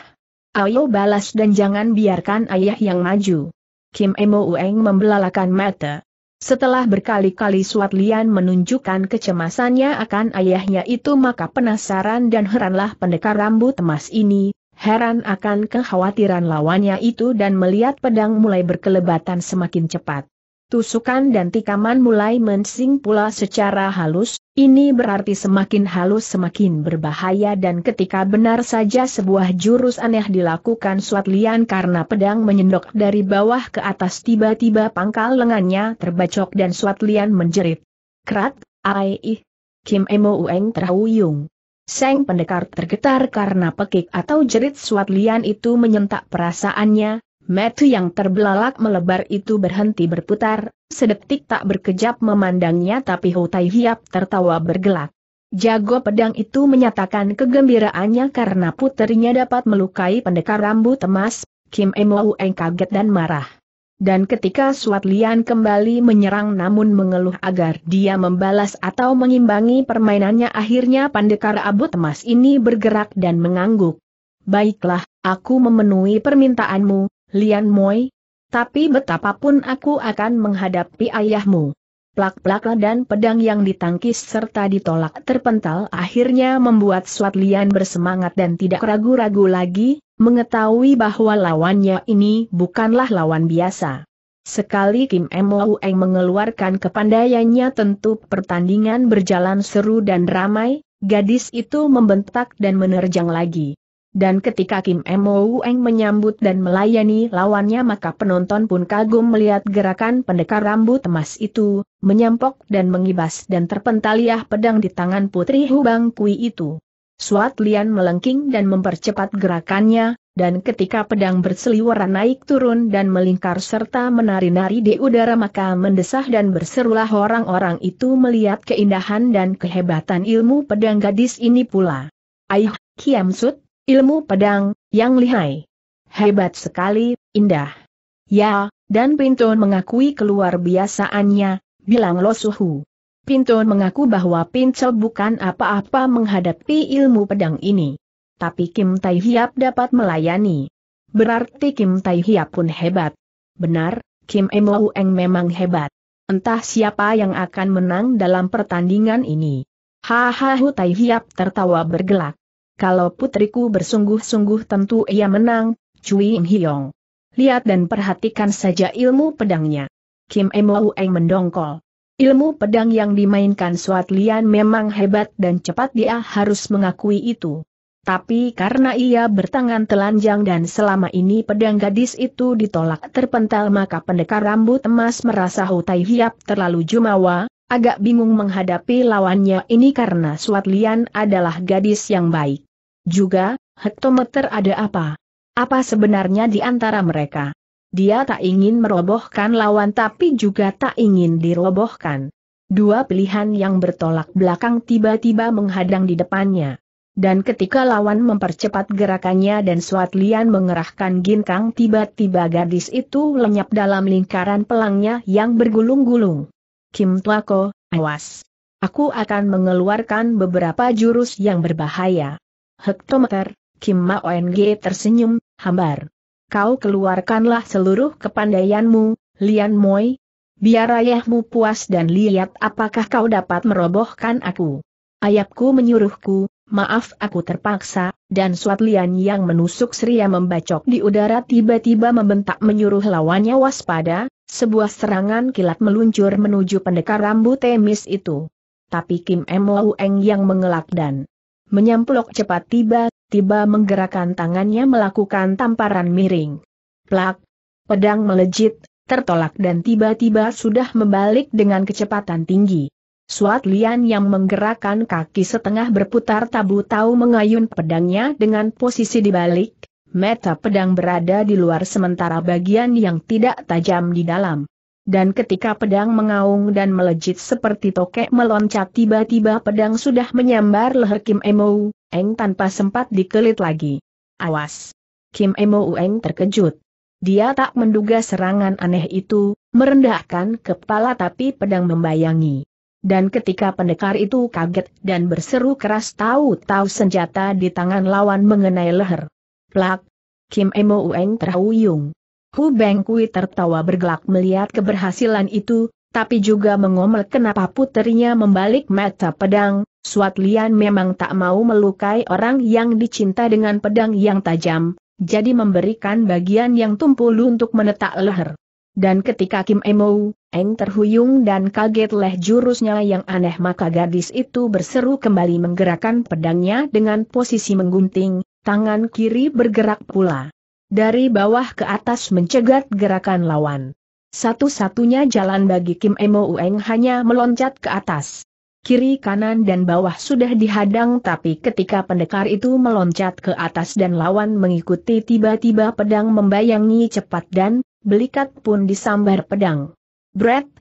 Ayo balas dan jangan biarkan ayah yang maju. Kim Emo Ueng membelalakan mata. Setelah berkali-kali Suat Lian menunjukkan kecemasannya akan ayahnya itu maka penasaran dan heranlah pendekar rambut emas ini, heran akan kekhawatiran lawannya itu dan melihat pedang mulai berkelebatan semakin cepat. Tusukan dan tikaman mulai mensing pula secara halus, ini berarti semakin halus semakin berbahaya dan ketika benar saja sebuah jurus aneh dilakukan Suat Lian karena pedang menyendok dari bawah ke atas tiba-tiba pangkal lengannya terbacok dan Suat Lian menjerit. Krat, ai, Kim Emo Ueng terhuyung. Seng pendekar tergetar karena pekik atau jerit Suat Lian itu menyentak perasaannya, metu yang terbelalak melebar itu berhenti berputar, sedetik tak berkejap memandangnya tapi Hutai Hiap tertawa bergelak. Jago pedang itu menyatakan kegembiraannya karena puterinya dapat melukai pendekar rambut emas, Kim Emou Eng kaget dan marah. Dan ketika Suat Lian kembali menyerang namun mengeluh agar dia membalas atau mengimbangi permainannya akhirnya pendekar abut emas ini bergerak dan mengangguk. Baiklah, aku memenuhi permintaanmu, Lian Moi, tapi betapapun aku akan menghadapi ayahmu. Plak-plak dan pedang yang ditangkis serta ditolak terpental akhirnya membuat Swatlian Lian bersemangat dan tidak ragu-ragu lagi, mengetahui bahwa lawannya ini bukanlah lawan biasa. Sekali Kim Mo Eng mengeluarkan kepandaiannya tentu pertandingan berjalan seru dan ramai, gadis itu membentak dan menerjang lagi. Dan ketika Kim Mo Eng menyambut dan melayani lawannya maka penonton pun kagum melihat gerakan pendekar rambut emas itu, menyampok dan mengibas dan terpentaliah pedang di tangan Putri Hubang Kui itu. Suat Lian melengking dan mempercepat gerakannya, dan ketika pedang berseliweran naik turun dan melingkar serta menari-nari di udara maka mendesah dan berserulah orang-orang itu melihat keindahan dan kehebatan ilmu pedang gadis ini pula. Aih, Kiam Sut, Ilmu pedang, yang lihai. Hebat sekali, indah. Ya, dan Pinton mengakui keluar biasaannya, bilang Lo Losuhu. Pinton mengaku bahwa Pincel bukan apa-apa menghadapi ilmu pedang ini. Tapi Kim Tai Hiap dapat melayani. Berarti Kim Tai Hiap pun hebat. Benar, Kim Emo Eng memang hebat. Entah siapa yang akan menang dalam pertandingan ini. Hahaha Tai Hiap tertawa bergelak kalau putriku bersungguh-sungguh tentu ia menang, Cui Im Hiong. Lihat dan perhatikan saja ilmu pedangnya. Kim Emo Eng mendongkol. Ilmu pedang yang dimainkan Suat Lian memang hebat dan cepat dia harus mengakui itu. Tapi karena ia bertangan telanjang dan selama ini pedang gadis itu ditolak terpental maka pendekar rambut emas merasa Hutai Hiap terlalu jumawa, agak bingung menghadapi lawannya ini karena Suat Lian adalah gadis yang baik. Juga, hektometer ada apa? Apa sebenarnya di antara mereka? Dia tak ingin merobohkan lawan tapi juga tak ingin dirobohkan. Dua pilihan yang bertolak belakang tiba-tiba menghadang di depannya. Dan ketika lawan mempercepat gerakannya dan Suat Lian mengerahkan ginkang tiba-tiba gadis itu lenyap dalam lingkaran pelangnya yang bergulung-gulung. Kim Tuako, awas. Aku akan mengeluarkan beberapa jurus yang berbahaya hektometer, Kim Ma ONG tersenyum, hambar. Kau keluarkanlah seluruh kepandaianmu, Lian Moi. Biar ayahmu puas dan lihat apakah kau dapat merobohkan aku. Ayahku menyuruhku, maaf aku terpaksa, dan suat Lian yang menusuk seria membacok di udara tiba-tiba membentak menyuruh lawannya waspada, sebuah serangan kilat meluncur menuju pendekar rambut temis itu. Tapi Kim Eng yang mengelak dan Menyamplok cepat tiba-tiba menggerakkan tangannya melakukan tamparan miring. Plak! Pedang melejit, tertolak dan tiba-tiba sudah membalik dengan kecepatan tinggi. Suat Lian yang menggerakkan kaki setengah berputar tabu tahu mengayun pedangnya dengan posisi dibalik, meta pedang berada di luar sementara bagian yang tidak tajam di dalam dan ketika pedang mengaung dan melejit seperti tokek meloncat tiba-tiba pedang sudah menyambar leher Kim Emo, Eng tanpa sempat dikelit lagi. Awas! Kim Emo Eng terkejut. Dia tak menduga serangan aneh itu, merendahkan kepala tapi pedang membayangi. Dan ketika pendekar itu kaget dan berseru keras tahu-tahu senjata di tangan lawan mengenai leher. Plak! Kim Emo Eng terhuyung. Hu Bengkui tertawa bergelak melihat keberhasilan itu, tapi juga mengomel kenapa putrinya membalik mata pedang, Suat Lian memang tak mau melukai orang yang dicinta dengan pedang yang tajam, jadi memberikan bagian yang tumpul untuk menetak leher. Dan ketika Kim Emo, Eng terhuyung dan kaget leh jurusnya yang aneh maka gadis itu berseru kembali menggerakkan pedangnya dengan posisi menggunting, tangan kiri bergerak pula dari bawah ke atas mencegat gerakan lawan. Satu-satunya jalan bagi Kim Emo Ueng hanya meloncat ke atas. Kiri kanan dan bawah sudah dihadang tapi ketika pendekar itu meloncat ke atas dan lawan mengikuti tiba-tiba pedang membayangi cepat dan, belikat pun disambar pedang. Brett!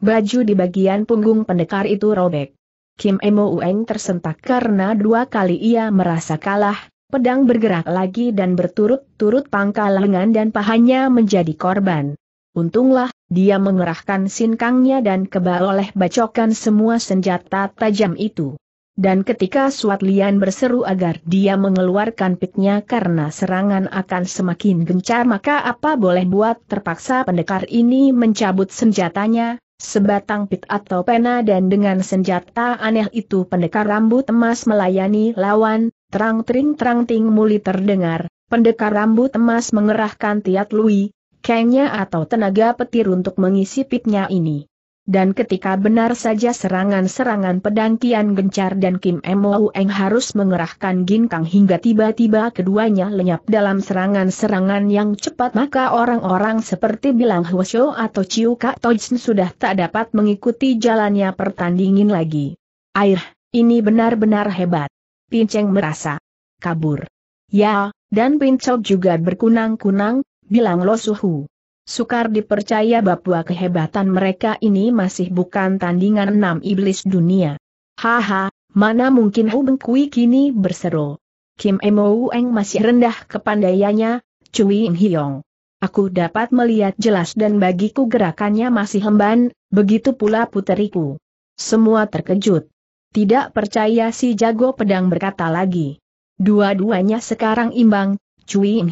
Baju di bagian punggung pendekar itu robek. Kim Emo Ueng tersentak karena dua kali ia merasa kalah, pedang bergerak lagi dan berturut-turut pangkal lengan dan pahanya menjadi korban. Untunglah, dia mengerahkan sinkangnya dan kebal oleh bacokan semua senjata tajam itu. Dan ketika Suat Lian berseru agar dia mengeluarkan piknya karena serangan akan semakin gencar maka apa boleh buat terpaksa pendekar ini mencabut senjatanya, sebatang pit atau pena dan dengan senjata aneh itu pendekar rambut emas melayani lawan, Terang tering terang ting muli terdengar, pendekar rambut emas mengerahkan tiat lui, kengnya atau tenaga petir untuk mengisi pitnya ini. Dan ketika benar saja serangan-serangan pedang Kian Gencar dan Kim Mo Eng harus mengerahkan ginkang hingga tiba-tiba keduanya lenyap dalam serangan-serangan yang cepat maka orang-orang seperti Bilang Hwasyo atau Chiu Kak Tojin sudah tak dapat mengikuti jalannya pertandingan lagi. Air, ini benar-benar hebat. Pinceng merasa kabur. Ya, dan Pincok juga berkunang-kunang, bilang Lo Suhu. Sukar dipercaya bahwa kehebatan mereka ini masih bukan tandingan enam iblis dunia. Haha, mana mungkin Hu Bengkui kini berseru. Kim Emo Eng masih rendah kepandaiannya, Cui In Hiong. Aku dapat melihat jelas dan bagiku gerakannya masih hemban, begitu pula puteriku. Semua terkejut. Tidak percaya si jago pedang berkata lagi. Dua-duanya sekarang imbang, Cui Im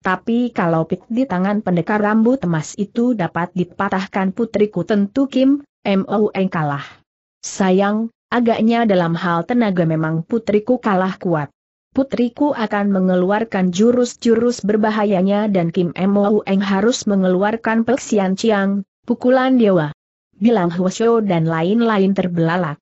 Tapi kalau pik di tangan pendekar rambut emas itu dapat dipatahkan putriku tentu Kim, M.O.N. E kalah. Sayang, agaknya dalam hal tenaga memang putriku kalah kuat. Putriku akan mengeluarkan jurus-jurus berbahayanya dan Kim M.O.N. E harus mengeluarkan peksian ciang, pukulan dewa. Bilang Hwasyo dan lain-lain terbelalak.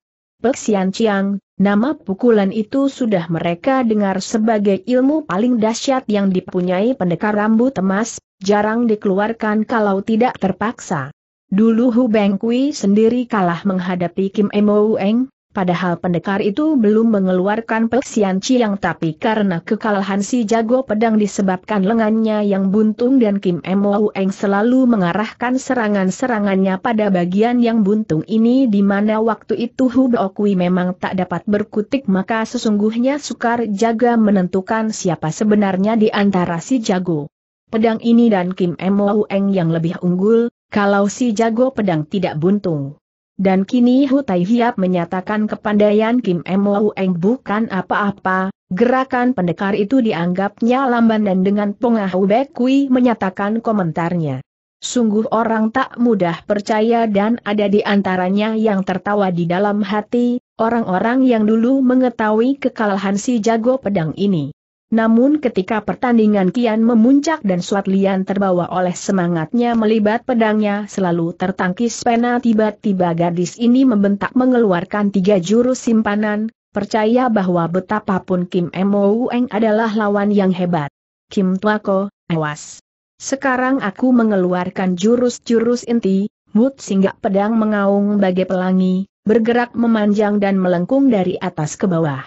Sian Chiang, nama pukulan itu sudah mereka dengar sebagai ilmu paling dahsyat yang dipunyai pendekar rambut emas, jarang dikeluarkan kalau tidak terpaksa. Dulu Hu Beng Kui sendiri kalah menghadapi Kim Emo Eng, Padahal pendekar itu belum mengeluarkan peksian ciang tapi karena kekalahan si jago pedang disebabkan lengannya yang buntung dan Kim Mo Eng selalu mengarahkan serangan-serangannya pada bagian yang buntung ini di mana waktu itu Hubo Kui memang tak dapat berkutik maka sesungguhnya sukar jaga menentukan siapa sebenarnya di antara si jago. Pedang ini dan Kim Mo Eng yang lebih unggul, kalau si jago pedang tidak buntung. Dan kini Hu Tai Hiap menyatakan kepandaian Kim Mo Eng bukan apa-apa, gerakan pendekar itu dianggapnya lamban dan dengan pengah Pongah Bekui menyatakan komentarnya. Sungguh orang tak mudah percaya dan ada di antaranya yang tertawa di dalam hati, orang-orang yang dulu mengetahui kekalahan si jago pedang ini. Namun ketika pertandingan kian memuncak dan Suat Lian terbawa oleh semangatnya melibat pedangnya selalu tertangkis pena tiba-tiba gadis ini membentak mengeluarkan tiga jurus simpanan, percaya bahwa betapapun Kim Mo Eng adalah lawan yang hebat. Kim Tuako, awas. Sekarang aku mengeluarkan jurus-jurus inti, mut singgah pedang mengaung bagai pelangi, bergerak memanjang dan melengkung dari atas ke bawah.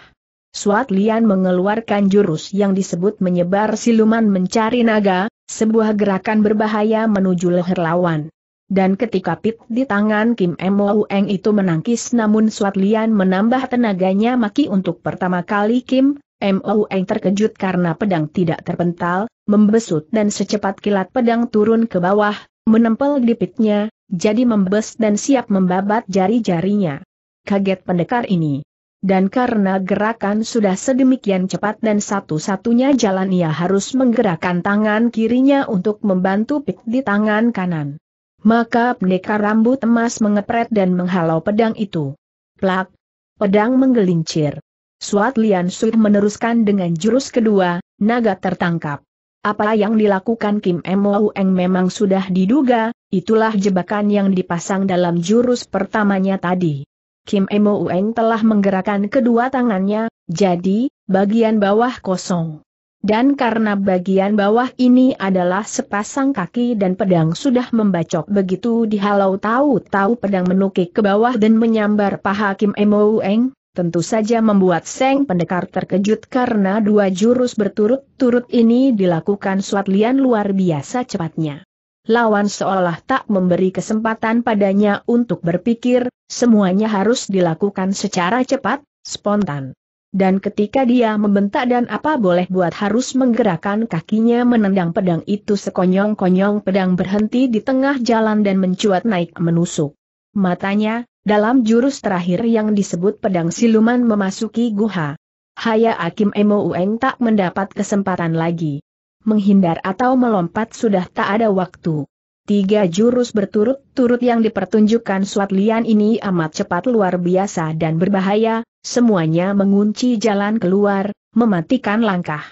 Suat Lian mengeluarkan jurus yang disebut menyebar siluman mencari naga, sebuah gerakan berbahaya menuju leher lawan. Dan ketika pit di tangan Kim Mo Eng itu menangkis namun Suat Lian menambah tenaganya maki untuk pertama kali Kim, Mo Eng terkejut karena pedang tidak terpental, membesut dan secepat kilat pedang turun ke bawah, menempel di pitnya, jadi membes dan siap membabat jari-jarinya. Kaget pendekar ini dan karena gerakan sudah sedemikian cepat dan satu-satunya jalan ia harus menggerakkan tangan kirinya untuk membantu pik di tangan kanan. Maka pendekar rambut emas mengepret dan menghalau pedang itu. Plak! Pedang menggelincir. Suat Lian Sui meneruskan dengan jurus kedua, naga tertangkap. Apa yang dilakukan Kim Mo Eng memang sudah diduga, itulah jebakan yang dipasang dalam jurus pertamanya tadi. Kim Emo Ueng telah menggerakkan kedua tangannya, jadi, bagian bawah kosong. Dan karena bagian bawah ini adalah sepasang kaki dan pedang sudah membacok begitu dihalau tahu-tahu pedang menukik ke bawah dan menyambar paha Kim Emo Ueng, tentu saja membuat Seng Pendekar terkejut karena dua jurus berturut-turut ini dilakukan suat luar biasa cepatnya lawan seolah tak memberi kesempatan padanya untuk berpikir, semuanya harus dilakukan secara cepat, spontan. Dan ketika dia membentak dan apa boleh buat harus menggerakkan kakinya menendang pedang itu sekonyong-konyong pedang berhenti di tengah jalan dan mencuat naik menusuk. Matanya, dalam jurus terakhir yang disebut pedang siluman memasuki guha. Haya Akim Emo Ueng tak mendapat kesempatan lagi menghindar atau melompat sudah tak ada waktu. Tiga jurus berturut-turut yang dipertunjukkan Suat Lian ini amat cepat luar biasa dan berbahaya, semuanya mengunci jalan keluar, mematikan langkah.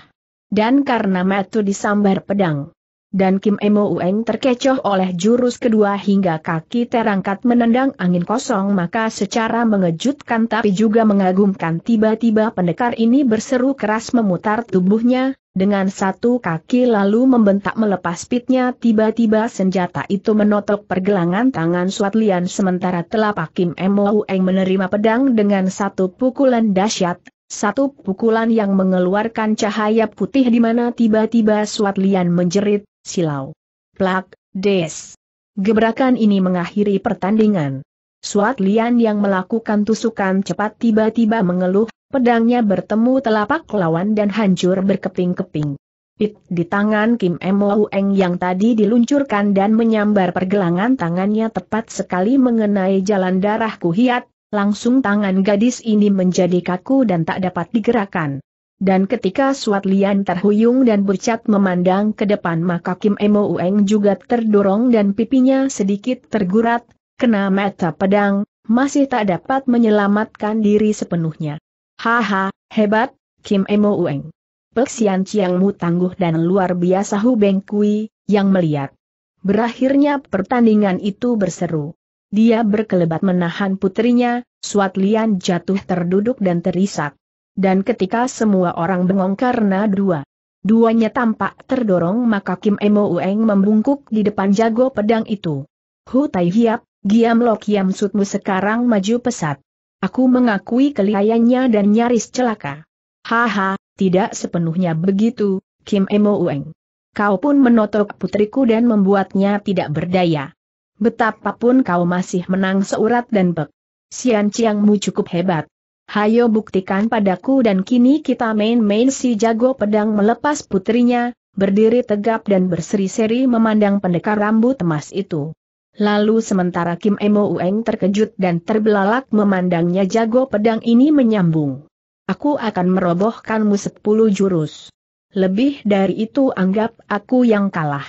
Dan karena Metu disambar pedang, dan Kim Emo Ueng terkecoh oleh jurus kedua hingga kaki terangkat menendang angin kosong maka secara mengejutkan tapi juga mengagumkan tiba-tiba pendekar ini berseru keras memutar tubuhnya, dengan satu kaki lalu membentak melepas pitnya tiba-tiba senjata itu menotok pergelangan tangan Suat sementara telapak Kim Emo Ueng menerima pedang dengan satu pukulan dahsyat satu pukulan yang mengeluarkan cahaya putih di mana tiba-tiba Suat menjerit, silau. Plak, des. Gebrakan ini mengakhiri pertandingan. Suat Lian yang melakukan tusukan cepat tiba-tiba mengeluh, pedangnya bertemu telapak lawan dan hancur berkeping-keping. Pit di tangan Kim Mo Eng yang tadi diluncurkan dan menyambar pergelangan tangannya tepat sekali mengenai jalan darah kuhiat, langsung tangan gadis ini menjadi kaku dan tak dapat digerakkan. Dan ketika Suat Lian terhuyung dan bercat memandang ke depan maka Kim Emo Ueng juga terdorong dan pipinya sedikit tergurat, kena mata pedang, masih tak dapat menyelamatkan diri sepenuhnya. Haha, hebat, Kim Emo Ueng. Peksian Chiangmu tangguh dan luar biasa Hu Beng Kui, yang melihat. Berakhirnya pertandingan itu berseru. Dia berkelebat menahan putrinya, Suat Lian jatuh terduduk dan terisak dan ketika semua orang bengong karena dua. Duanya tampak terdorong maka Kim Emo Ueng membungkuk di depan jago pedang itu. Hu Tai Hiap, Giam Lok, Giam Sutmu sekarang maju pesat. Aku mengakui kelihayannya dan nyaris celaka. Haha, tidak sepenuhnya begitu, Kim Emo Ueng. Kau pun menotok putriku dan membuatnya tidak berdaya. Betapapun kau masih menang seurat dan bek. Sian Chiangmu cukup hebat, hayo buktikan padaku dan kini kita main-main si jago pedang melepas putrinya, berdiri tegap dan berseri-seri memandang pendekar rambut emas itu. Lalu sementara Kim Emo Ueng terkejut dan terbelalak memandangnya jago pedang ini menyambung. Aku akan merobohkanmu sepuluh jurus. Lebih dari itu anggap aku yang kalah.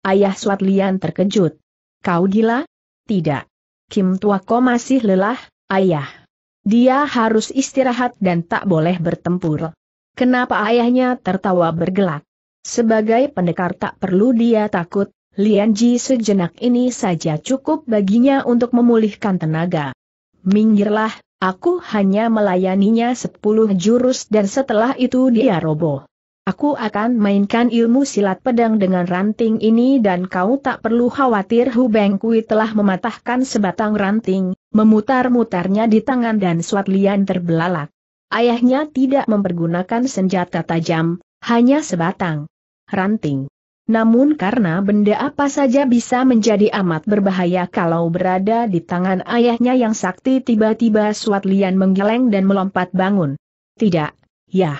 Ayah Suat Lian terkejut. Kau gila? Tidak. Kim Tuako masih lelah, ayah. Dia harus istirahat dan tak boleh bertempur. Kenapa ayahnya tertawa bergelak? Sebagai pendekar tak perlu dia takut, Lian Ji sejenak ini saja cukup baginya untuk memulihkan tenaga. Minggirlah, aku hanya melayaninya sepuluh jurus dan setelah itu dia roboh. Aku akan mainkan ilmu silat pedang dengan ranting ini dan kau tak perlu khawatir Beng Kui telah mematahkan sebatang ranting, memutar-mutarnya di tangan dan Swatlian terbelalak. Ayahnya tidak mempergunakan senjata tajam, hanya sebatang ranting. Namun karena benda apa saja bisa menjadi amat berbahaya kalau berada di tangan ayahnya yang sakti tiba-tiba Swatlian menggeleng dan melompat bangun. Tidak, yah.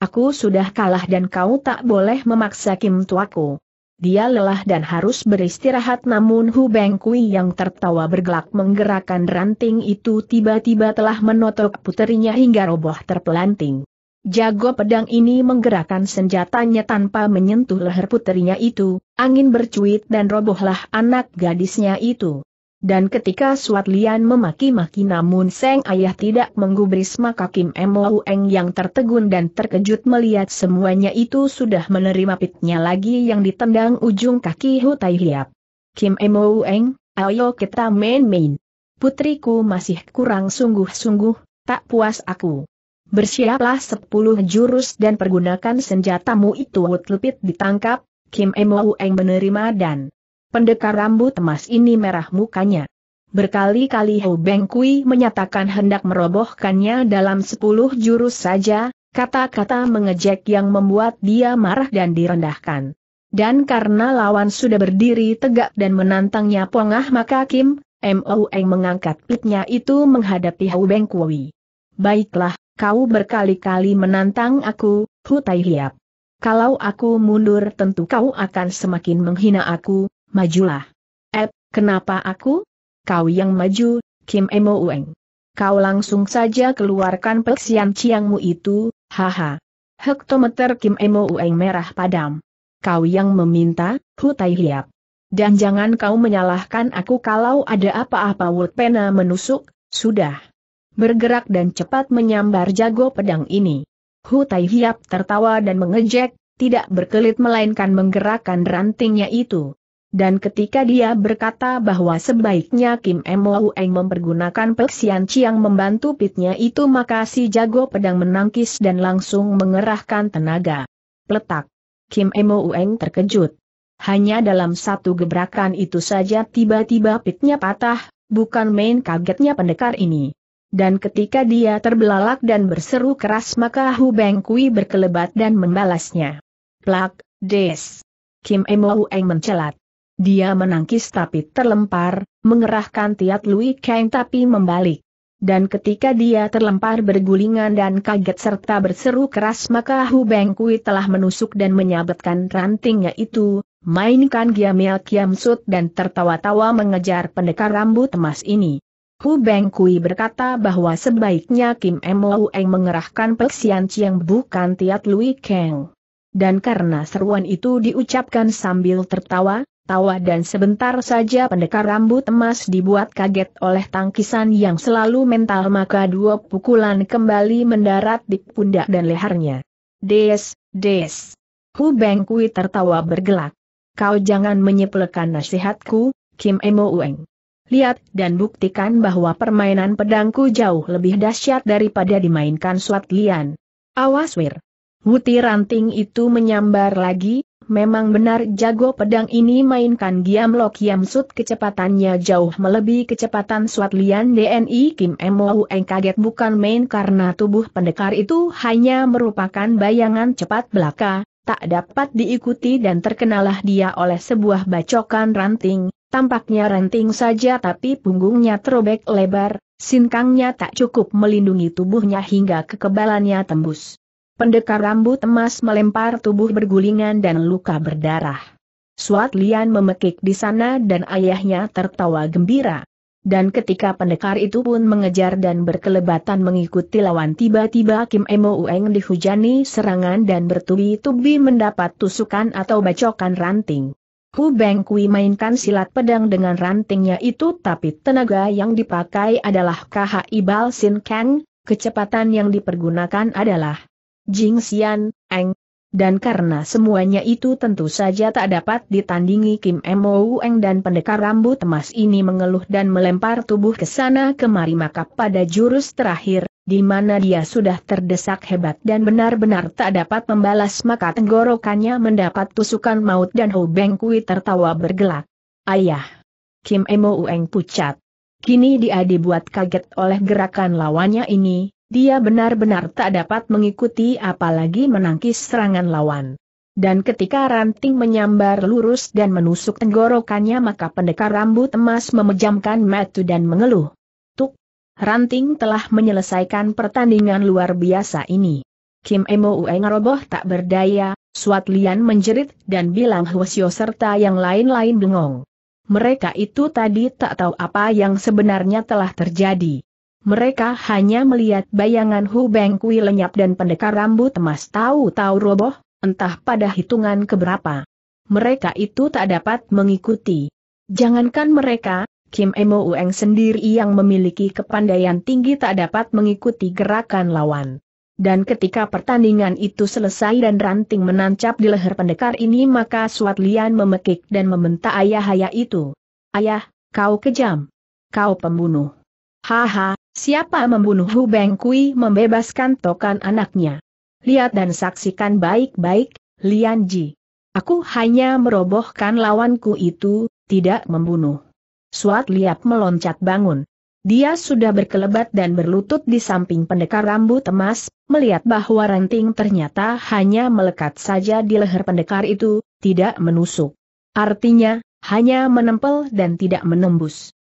Aku sudah kalah dan kau tak boleh memaksa Kim Tuaku. Dia lelah dan harus beristirahat namun Hu Beng Kui yang tertawa bergelak menggerakkan ranting itu tiba-tiba telah menotok puterinya hingga roboh terpelanting. Jago pedang ini menggerakkan senjatanya tanpa menyentuh leher puterinya itu, angin bercuit dan robohlah anak gadisnya itu. Dan ketika Suat Lian memaki-maki namun Seng Ayah tidak menggubris maka Kim Ueng yang tertegun dan terkejut melihat semuanya itu sudah menerima pitnya lagi yang ditendang ujung kaki Hutai Hiap. Kim Ueng, ayo kita main-main. Putriku masih kurang sungguh-sungguh, tak puas aku. Bersiaplah sepuluh jurus dan pergunakan senjatamu itu lebih ditangkap, Kim Ueng menerima dan Pendekar rambut emas ini merah mukanya. Berkali-kali Hou Beng Kui menyatakan hendak merobohkannya dalam sepuluh jurus saja, kata-kata mengejek yang membuat dia marah dan direndahkan. Dan karena lawan sudah berdiri tegak dan menantangnya pongah maka Kim, MOeng mengangkat pitnya itu menghadapi Hou Beng Kui. Baiklah, kau berkali-kali menantang aku, Hu Tai Hiap. Kalau aku mundur tentu kau akan semakin menghina aku, majulah. Eh, kenapa aku? Kau yang maju, Kim Emo Ueng. Kau langsung saja keluarkan peksian ciangmu itu, haha. Hektometer Kim Emo Ueng merah padam. Kau yang meminta, Tai Hiap. Dan jangan kau menyalahkan aku kalau ada apa-apa pena menusuk, sudah. Bergerak dan cepat menyambar jago pedang ini. Tai Hiap tertawa dan mengejek, tidak berkelit melainkan menggerakkan rantingnya itu. Dan ketika dia berkata bahwa sebaiknya Kim Mo Eng mempergunakan Peksian Chiang membantu pitnya itu maka si jago pedang menangkis dan langsung mengerahkan tenaga. Letak. Kim Mo Eng terkejut. Hanya dalam satu gebrakan itu saja tiba-tiba pitnya patah, bukan main kagetnya pendekar ini. Dan ketika dia terbelalak dan berseru keras maka Hu Beng Kui berkelebat dan membalasnya. Plak, des. Kim Mo Eng mencelat. Dia menangkis tapi terlempar, mengerahkan tiat Lui Kang tapi membalik. Dan ketika dia terlempar bergulingan dan kaget serta berseru keras maka Hu Beng Kui telah menusuk dan menyabetkan rantingnya itu, mainkan Giamiel Kiam Sut dan tertawa-tawa mengejar pendekar rambut emas ini. Hu Beng Kui berkata bahwa sebaiknya Kim Mo Eng mengerahkan Peksian Chiang bukan Tiat Lui Kang. Dan karena seruan itu diucapkan sambil tertawa, tertawa dan sebentar saja pendekar rambut emas dibuat kaget oleh tangkisan yang selalu mental maka dua pukulan kembali mendarat di pundak dan lehernya. Des, des. Hu Bengkui tertawa bergelak. Kau jangan menyepelekan nasihatku, Kim Emo Ueng. Lihat dan buktikan bahwa permainan pedangku jauh lebih dahsyat daripada dimainkan Swat Lian. Awas Wir. Wuti ranting itu menyambar lagi, memang benar jago pedang ini mainkan Giam Lo Kiam Sut kecepatannya jauh melebihi kecepatan Suat Lian DNI Kim Mou Eng kaget bukan main karena tubuh pendekar itu hanya merupakan bayangan cepat belaka, tak dapat diikuti dan terkenalah dia oleh sebuah bacokan ranting, tampaknya ranting saja tapi punggungnya terobek lebar, sinkangnya tak cukup melindungi tubuhnya hingga kekebalannya tembus. Pendekar rambut emas melempar tubuh bergulingan dan luka berdarah. Suat Lian memekik di sana dan ayahnya tertawa gembira. Dan ketika pendekar itu pun mengejar dan berkelebatan mengikuti lawan tiba-tiba Kim Emo Ueng dihujani serangan dan bertubi-tubi mendapat tusukan atau bacokan ranting. Hu Beng Kui mainkan silat pedang dengan rantingnya itu tapi tenaga yang dipakai adalah KHI Bal Sin Kang, kecepatan yang dipergunakan adalah Jing Xian, Eng. Dan karena semuanya itu tentu saja tak dapat ditandingi Kim Mo Eng dan pendekar rambut emas ini mengeluh dan melempar tubuh ke sana kemari maka pada jurus terakhir, di mana dia sudah terdesak hebat dan benar-benar tak dapat membalas maka tenggorokannya mendapat tusukan maut dan Ho Beng Kui tertawa bergelak. Ayah! Kim Mo Eng pucat. Kini dia dibuat kaget oleh gerakan lawannya ini, dia benar-benar tak dapat mengikuti apalagi menangkis serangan lawan. Dan ketika ranting menyambar lurus dan menusuk tenggorokannya maka pendekar rambut emas memejamkan mata dan mengeluh. Tuk! Ranting telah menyelesaikan pertandingan luar biasa ini. Kim Emo Ueng roboh tak berdaya, Suat Lian menjerit dan bilang Hwasyo serta yang lain-lain bengong. Mereka itu tadi tak tahu apa yang sebenarnya telah terjadi. Mereka hanya melihat bayangan Hu Beng Kui lenyap dan pendekar rambut emas tahu-tahu roboh, entah pada hitungan keberapa. Mereka itu tak dapat mengikuti. Jangankan mereka, Kim Emo Ueng sendiri yang memiliki kepandaian tinggi tak dapat mengikuti gerakan lawan. Dan ketika pertandingan itu selesai dan ranting menancap di leher pendekar ini maka Suat Lian memekik dan membentak ayah-ayah itu. Ayah, kau kejam. Kau pembunuh. Haha, siapa membunuh Hu Bengkui membebaskan tokan anaknya? Lihat dan saksikan baik-baik, Lian Ji. Aku hanya merobohkan lawanku itu, tidak membunuh. Suat Liap meloncat bangun. Dia sudah berkelebat dan berlutut di samping pendekar rambut emas, melihat bahwa ranting ternyata hanya melekat saja di leher pendekar itu, tidak menusuk. Artinya, hanya menempel dan tidak menembus.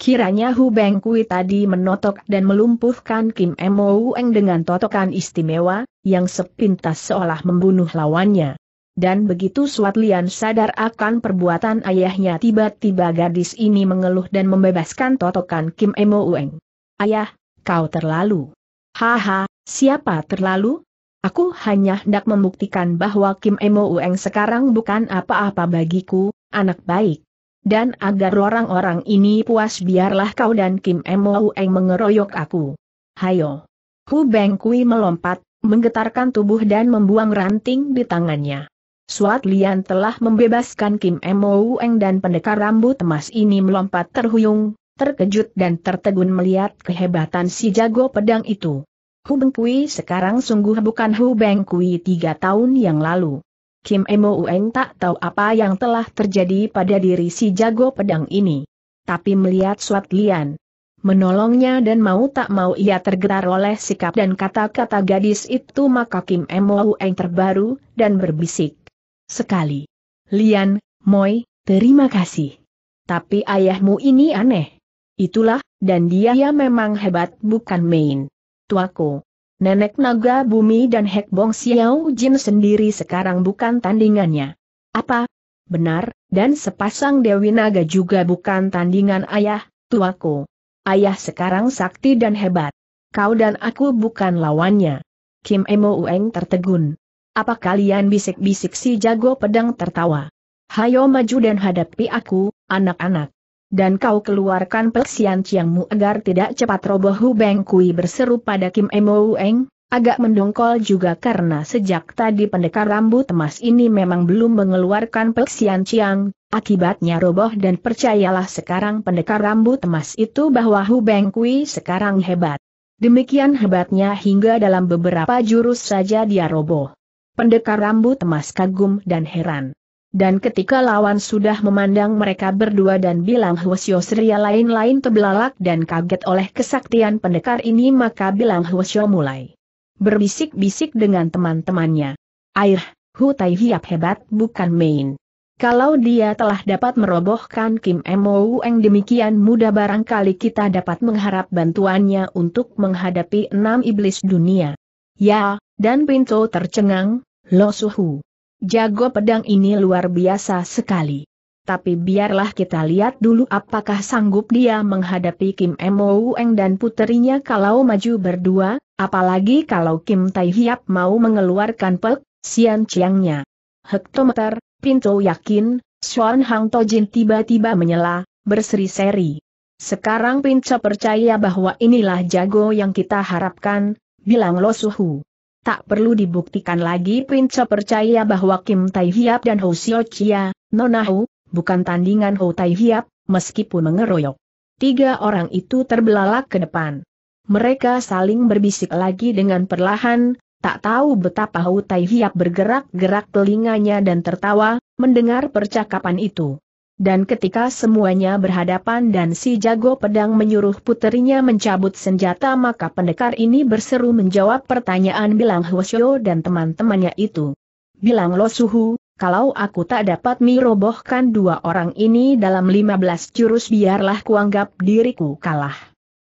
Kiranya Hu Bengkui tadi menotok dan melumpuhkan Kim Mo Eng dengan totokan istimewa, yang sepintas seolah membunuh lawannya. Dan begitu Suat Lian sadar akan perbuatan ayahnya tiba-tiba gadis ini mengeluh dan membebaskan totokan Kim Mo Eng. Ayah, kau terlalu. Haha, siapa terlalu? Aku hanya hendak membuktikan bahwa Kim Emo Ueng sekarang bukan apa-apa bagiku, anak baik. Dan agar orang-orang ini puas biarlah kau dan Kim Mou Eng mengeroyok aku. Hayo. Hu Beng Kui melompat, menggetarkan tubuh dan membuang ranting di tangannya. Suat Lian telah membebaskan Kim Mou Eng dan pendekar rambut emas ini melompat terhuyung, terkejut dan tertegun melihat kehebatan si jago pedang itu. Hu Beng Kui sekarang sungguh bukan Hu Beng Kui tiga tahun yang lalu. Kim Emo Ueng tak tahu apa yang telah terjadi pada diri si jago pedang ini. Tapi melihat Suat Lian, menolongnya dan mau tak mau ia tergerak oleh sikap dan kata-kata gadis itu maka Kim Emo Ueng terbaru, dan berbisik. Sekali. Lian, Moi, terima kasih. Tapi ayahmu ini aneh. Itulah, dan dia ya memang hebat bukan main. Tuaku, Nenek Naga Bumi dan Hek Bong Xiao Jin sendiri sekarang bukan tandingannya. Apa? Benar, dan sepasang Dewi Naga juga bukan tandingan ayah, tuaku. Ayah sekarang sakti dan hebat. Kau dan aku bukan lawannya. Kim Emo Ueng tertegun. Apa kalian bisik-bisik si jago pedang tertawa? Hayo maju dan hadapi aku, anak-anak dan kau keluarkan pesian ciangmu agar tidak cepat roboh Hu Beng Kui berseru pada Kim Emo Eng, agak mendongkol juga karena sejak tadi pendekar rambut emas ini memang belum mengeluarkan pesian Chiang, akibatnya roboh dan percayalah sekarang pendekar rambut emas itu bahwa Hu Beng Kui sekarang hebat. Demikian hebatnya hingga dalam beberapa jurus saja dia roboh. Pendekar rambut emas kagum dan heran. Dan ketika lawan sudah memandang mereka berdua dan bilang Hwasyo Seria lain-lain tebelalak dan kaget oleh kesaktian pendekar ini maka bilang Hwasyo mulai berbisik-bisik dengan teman-temannya. Air, Hu Tai Hiap hebat bukan main. Kalau dia telah dapat merobohkan Kim Mo demikian mudah barangkali kita dapat mengharap bantuannya untuk menghadapi enam iblis dunia. Ya, dan Pinto tercengang, Lo Suhu. Jago pedang ini luar biasa sekali. Tapi biarlah kita lihat dulu apakah sanggup dia menghadapi Kim Mo Eng dan puterinya kalau maju berdua, apalagi kalau Kim Tai Hiap mau mengeluarkan pek, sian ciangnya. Hektometer, Pinto yakin, Swan Hang Tojin tiba-tiba menyela, berseri-seri. Sekarang Pinto percaya bahwa inilah jago yang kita harapkan, bilang Lo Suhu. Tak perlu dibuktikan lagi Prince percaya bahwa Kim Tai Hiap dan Ho Sio Chia, Nona Hu, bukan tandingan Ho Tai Hiap, meskipun mengeroyok. Tiga orang itu terbelalak ke depan. Mereka saling berbisik lagi dengan perlahan, tak tahu betapa Ho Tai Hiap bergerak-gerak telinganya dan tertawa, mendengar percakapan itu. Dan ketika semuanya berhadapan dan si jago pedang menyuruh puterinya mencabut senjata maka pendekar ini berseru menjawab pertanyaan Bilang Hwasyo dan teman-temannya itu. Bilang Lo Suhu, kalau aku tak dapat merobohkan dua orang ini dalam 15 jurus biarlah kuanggap diriku kalah.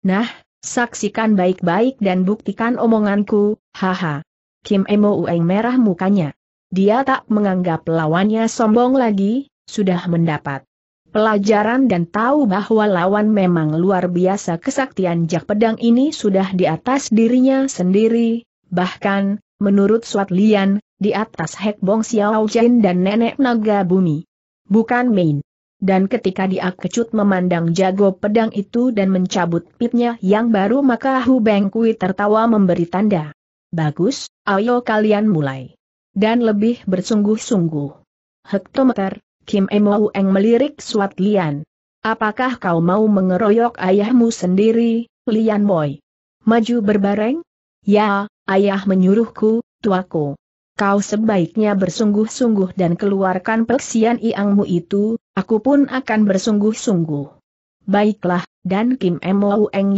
Nah, saksikan baik-baik dan buktikan omonganku, haha. Kim Emo Ueng merah mukanya. Dia tak menganggap lawannya sombong lagi, sudah mendapat pelajaran dan tahu bahwa lawan memang luar biasa kesaktian jak pedang ini sudah di atas dirinya sendiri, bahkan, menurut Suat Lian, di atas Hek Bong Xiao Chen dan Nenek Naga Bumi. Bukan main. Dan ketika dia kecut memandang jago pedang itu dan mencabut pipnya yang baru maka Hu Beng Kui tertawa memberi tanda. Bagus, ayo kalian mulai. Dan lebih bersungguh-sungguh. Hektometer, Kim Emou Eng melirik Suat Lian. Apakah kau mau mengeroyok ayahmu sendiri, Lian Boy? Maju berbareng? Ya, ayah menyuruhku, tuaku. Kau sebaiknya bersungguh-sungguh dan keluarkan peksian iangmu itu, aku pun akan bersungguh-sungguh. Baiklah, dan Kim Eng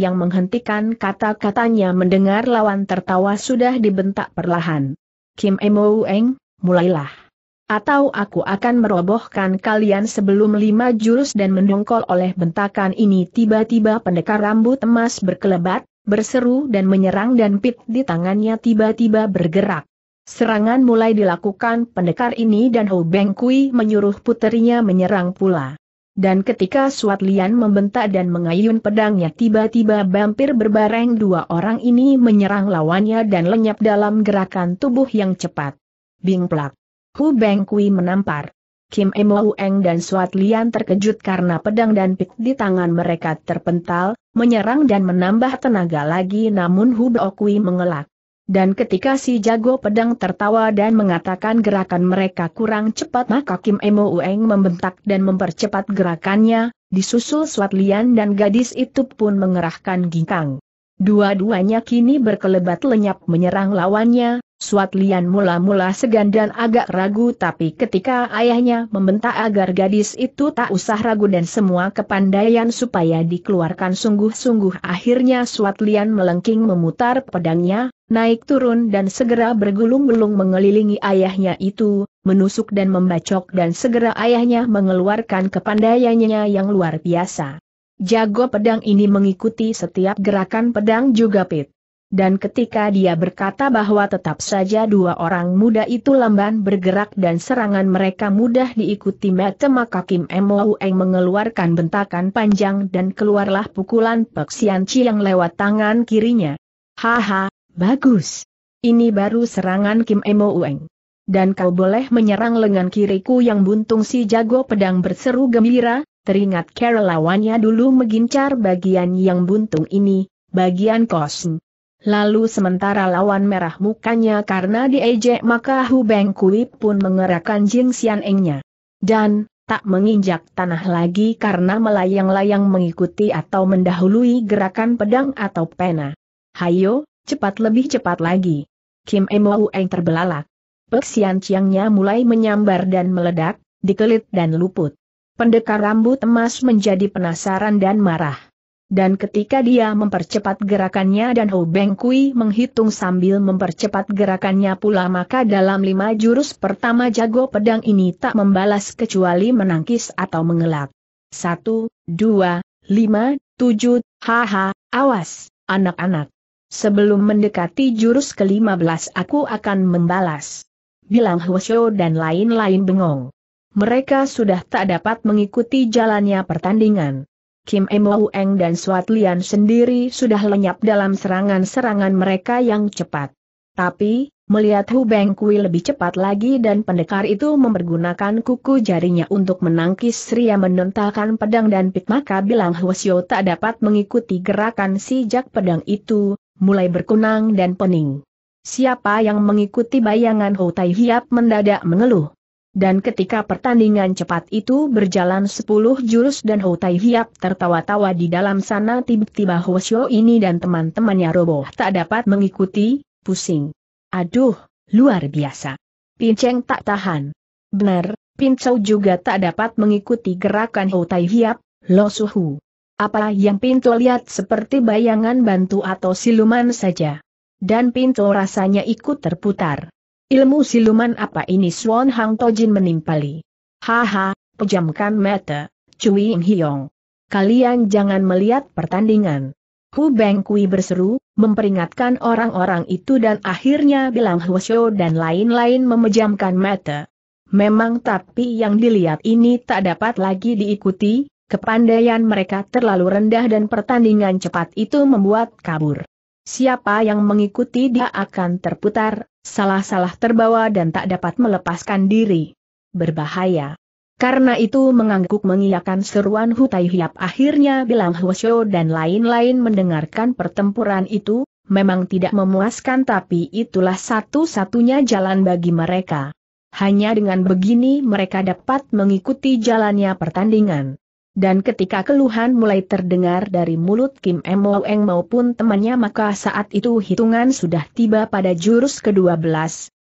yang menghentikan kata-katanya mendengar lawan tertawa sudah dibentak perlahan. Kim Eng, mulailah. Atau aku akan merobohkan kalian sebelum lima jurus dan mendongkol oleh bentakan ini tiba-tiba pendekar rambut emas berkelebat, berseru dan menyerang dan pit di tangannya tiba-tiba bergerak. Serangan mulai dilakukan pendekar ini dan Hou Beng Kui menyuruh puterinya menyerang pula. Dan ketika Suat Lian membentak dan mengayun pedangnya tiba-tiba bampir berbareng dua orang ini menyerang lawannya dan lenyap dalam gerakan tubuh yang cepat. Bing plak. Hu Beng Kui menampar. Kim Emo Eng dan Suat Lian terkejut karena pedang dan pik di tangan mereka terpental, menyerang dan menambah tenaga lagi namun Hu Beo mengelak. Dan ketika si jago pedang tertawa dan mengatakan gerakan mereka kurang cepat maka Kim Emo Eng membentak dan mempercepat gerakannya, disusul Suat Lian dan gadis itu pun mengerahkan ginkang. Dua-duanya kini berkelebat lenyap menyerang lawannya, Suat Lian mula-mula segan dan agak ragu tapi ketika ayahnya membentak agar gadis itu tak usah ragu dan semua kepandaian supaya dikeluarkan sungguh-sungguh akhirnya Suat Lian melengking memutar pedangnya, naik turun dan segera bergulung-gulung mengelilingi ayahnya itu, menusuk dan membacok dan segera ayahnya mengeluarkan kepandaiannya yang luar biasa. Jago pedang ini mengikuti setiap gerakan pedang juga Pit. Dan ketika dia berkata bahwa tetap saja dua orang muda itu lamban bergerak dan serangan mereka mudah diikuti mata maka Kim Eng mengeluarkan bentakan panjang dan keluarlah pukulan Pek Sian yang lewat tangan kirinya. Haha, bagus. Ini baru serangan Kim Eng dan kau boleh menyerang lengan kiriku yang buntung si jago pedang berseru gembira, Teringat lawannya dulu mengincar bagian yang buntung ini, bagian kosong. Lalu sementara lawan merah mukanya karena diejek maka Hu Beng Kui pun mengerahkan Jing Xian Engnya. Dan, tak menginjak tanah lagi karena melayang-layang mengikuti atau mendahului gerakan pedang atau pena. Hayo, cepat lebih cepat lagi. Kim Emo Eng terbelalak. Peksian Chiangnya mulai menyambar dan meledak, dikelit dan luput. Pendekar rambut emas menjadi penasaran dan marah. Dan ketika dia mempercepat gerakannya dan Hou Beng Kui menghitung sambil mempercepat gerakannya pula maka dalam lima jurus pertama jago pedang ini tak membalas kecuali menangkis atau mengelak. Satu, dua, lima, tujuh, haha, awas, anak-anak. Sebelum mendekati jurus ke-15 aku akan membalas. Bilang Hwasyo dan lain-lain bengong. Mereka sudah tak dapat mengikuti jalannya pertandingan. Kim Mo Eng dan Suat Lian sendiri sudah lenyap dalam serangan-serangan mereka yang cepat. Tapi, melihat Hu Beng Kui lebih cepat lagi dan pendekar itu mempergunakan kuku jarinya untuk menangkis Sria menentalkan pedang dan pit maka bilang Xiu tak dapat mengikuti gerakan sijak pedang itu, mulai berkunang dan pening. Siapa yang mengikuti bayangan Hu Tai Hiap mendadak mengeluh. Dan ketika pertandingan cepat itu berjalan sepuluh jurus dan Tai Hiap tertawa-tawa di dalam sana tiba-tiba Xiao ini dan teman-temannya roboh tak dapat mengikuti, pusing. Aduh, luar biasa. Pinceng tak tahan. Benar, Pincau juga tak dapat mengikuti gerakan Tai Hiap, Lo Suhu. Apa yang Pinto lihat seperti bayangan bantu atau siluman saja. Dan Pinto rasanya ikut terputar. Ilmu siluman apa ini Swan Hang Tojin menimpali. Haha, pejamkan mata, Cui Im Hiong. Kalian jangan melihat pertandingan. Hu Beng Kui berseru, memperingatkan orang-orang itu dan akhirnya bilang Hu Xiao dan lain-lain memejamkan mata. Memang tapi yang dilihat ini tak dapat lagi diikuti, kepandaian mereka terlalu rendah dan pertandingan cepat itu membuat kabur. Siapa yang mengikuti dia akan terputar, salah-salah terbawa dan tak dapat melepaskan diri. Berbahaya. Karena itu mengangguk mengiyakan seruan Hutai Hiap akhirnya bilang Hwasyo dan lain-lain mendengarkan pertempuran itu, memang tidak memuaskan tapi itulah satu-satunya jalan bagi mereka. Hanya dengan begini mereka dapat mengikuti jalannya pertandingan. Dan ketika keluhan mulai terdengar dari mulut Kim Emoeng maupun temannya maka saat itu hitungan sudah tiba pada jurus ke-12,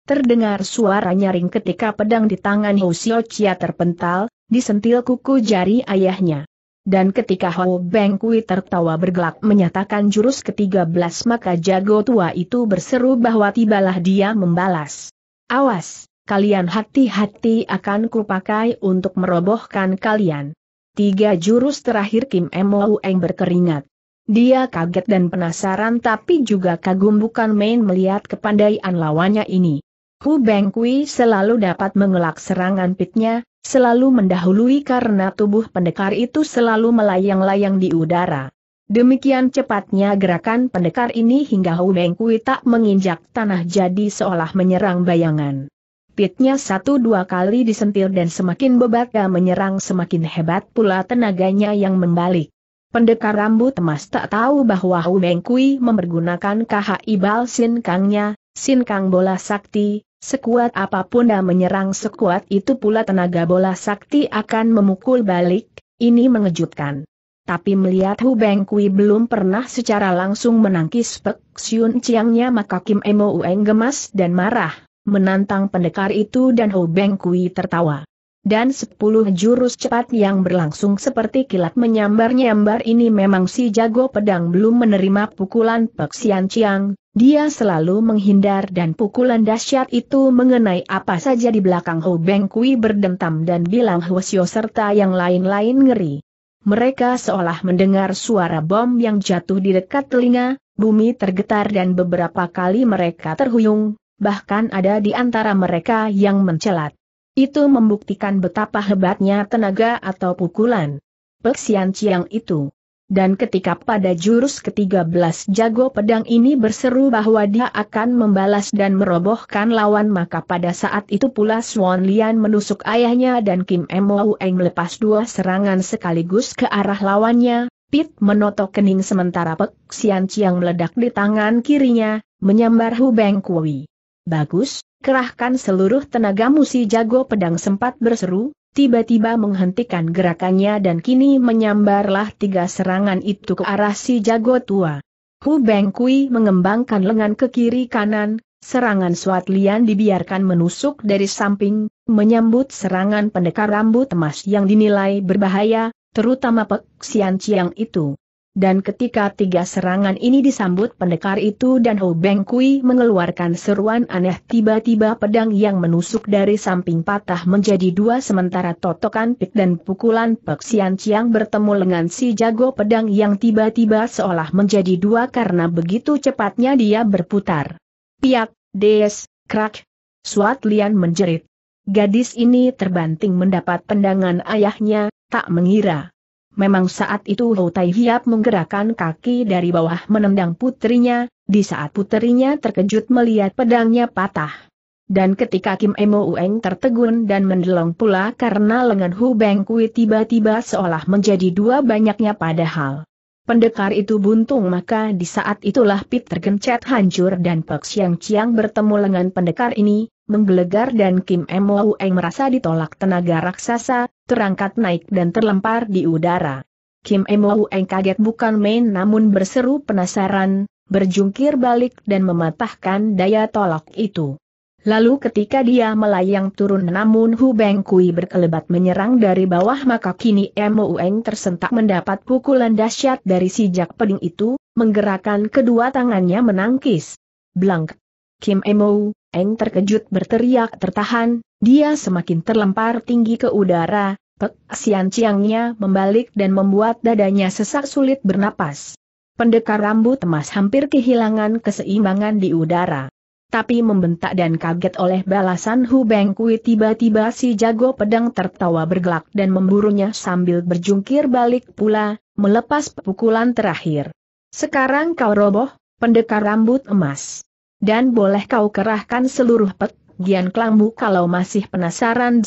terdengar suara nyaring ketika pedang di tangan Xiao Chia terpental, disentil kuku jari ayahnya. Dan ketika Hou Beng Kui tertawa bergelak menyatakan jurus ke-13 maka jago tua itu berseru bahwa tibalah dia membalas. Awas, kalian hati-hati akan kupakai untuk merobohkan kalian. Tiga jurus terakhir Kim Eng berkeringat. Dia kaget dan penasaran tapi juga kagum bukan main melihat kepandaian lawannya ini. Hu Bengkui selalu dapat mengelak serangan pitnya, selalu mendahului karena tubuh pendekar itu selalu melayang-layang di udara. Demikian cepatnya gerakan pendekar ini hingga Hu Bengkui tak menginjak tanah jadi seolah menyerang bayangan. Pitnya satu dua kali disentil dan semakin bebaka menyerang semakin hebat pula tenaganya yang membalik. Pendekar rambut emas tak tahu bahwa Hu Bengkui mempergunakan KHI ibal Sin Kangnya, Sin Kang bola sakti, sekuat apapun dan menyerang sekuat itu pula tenaga bola sakti akan memukul balik, ini mengejutkan. Tapi melihat Hu Bengkui belum pernah secara langsung menangkis Pek Siun Chiangnya maka Kim Emo Ueng gemas dan marah menantang pendekar itu dan Ho Beng Kui tertawa. Dan sepuluh jurus cepat yang berlangsung seperti kilat menyambar-nyambar ini memang si jago pedang belum menerima pukulan Pek Sian Chiang, dia selalu menghindar dan pukulan dahsyat itu mengenai apa saja di belakang Ho Beng Kui berdentam dan bilang Hwasyo serta yang lain-lain ngeri. Mereka seolah mendengar suara bom yang jatuh di dekat telinga, bumi tergetar dan beberapa kali mereka terhuyung, bahkan ada di antara mereka yang mencelat. Itu membuktikan betapa hebatnya tenaga atau pukulan Peksian Ciang itu. Dan ketika pada jurus ke-13 jago pedang ini berseru bahwa dia akan membalas dan merobohkan lawan maka pada saat itu pula Swan Lian menusuk ayahnya dan Kim M. Eng lepas dua serangan sekaligus ke arah lawannya, Pit menotok kening sementara Sian Ciang meledak di tangan kirinya, menyambar Hu Beng Kui. Bagus, kerahkan seluruh tenagamu si jago pedang sempat berseru, tiba-tiba menghentikan gerakannya dan kini menyambarlah tiga serangan itu ke arah si jago tua. Hu Beng Kui mengembangkan lengan ke kiri kanan, serangan Suat Lian dibiarkan menusuk dari samping, menyambut serangan pendekar rambut emas yang dinilai berbahaya, terutama Pek Xian Chiang itu. Dan ketika tiga serangan ini disambut pendekar itu dan Ho Beng Kui mengeluarkan seruan aneh tiba-tiba pedang yang menusuk dari samping patah menjadi dua sementara totokan pik dan pukulan Pek Sian Chiang bertemu lengan si jago pedang yang tiba-tiba seolah menjadi dua karena begitu cepatnya dia berputar. Piak, des, krak. Suat Lian menjerit. Gadis ini terbanting mendapat tendangan ayahnya, tak mengira Memang saat itu Hou Tai Hiap menggerakkan kaki dari bawah menendang putrinya, di saat putrinya terkejut melihat pedangnya patah. Dan ketika Kim Emo Ueng tertegun dan mendelong pula karena lengan Hu Beng Kui tiba-tiba seolah menjadi dua banyaknya padahal. Pendekar itu buntung maka di saat itulah Pit tergencet hancur dan Pek Siang Chiang bertemu lengan pendekar ini, menggelegar dan Kim Mou Eng merasa ditolak tenaga raksasa, terangkat naik dan terlempar di udara. Kim Mou Eng kaget bukan main namun berseru penasaran, berjungkir balik dan mematahkan daya tolak itu. Lalu ketika dia melayang turun namun Hu Beng Kui berkelebat menyerang dari bawah maka kini Mo Ueng tersentak mendapat pukulan dahsyat dari si jak peding itu, menggerakkan kedua tangannya menangkis. Blank. Kim Mo Ueng terkejut berteriak tertahan, dia semakin terlempar tinggi ke udara, Pek Sian ciangnya membalik dan membuat dadanya sesak sulit bernapas. Pendekar rambut emas hampir kehilangan keseimbangan di udara tapi membentak dan kaget oleh balasan Hu Bengkui tiba-tiba si jago pedang tertawa bergelak dan memburunya sambil berjungkir balik pula, melepas pukulan terakhir. Sekarang kau roboh, pendekar rambut emas. Dan boleh kau kerahkan seluruh pet, gian kelambu kalau masih penasaran.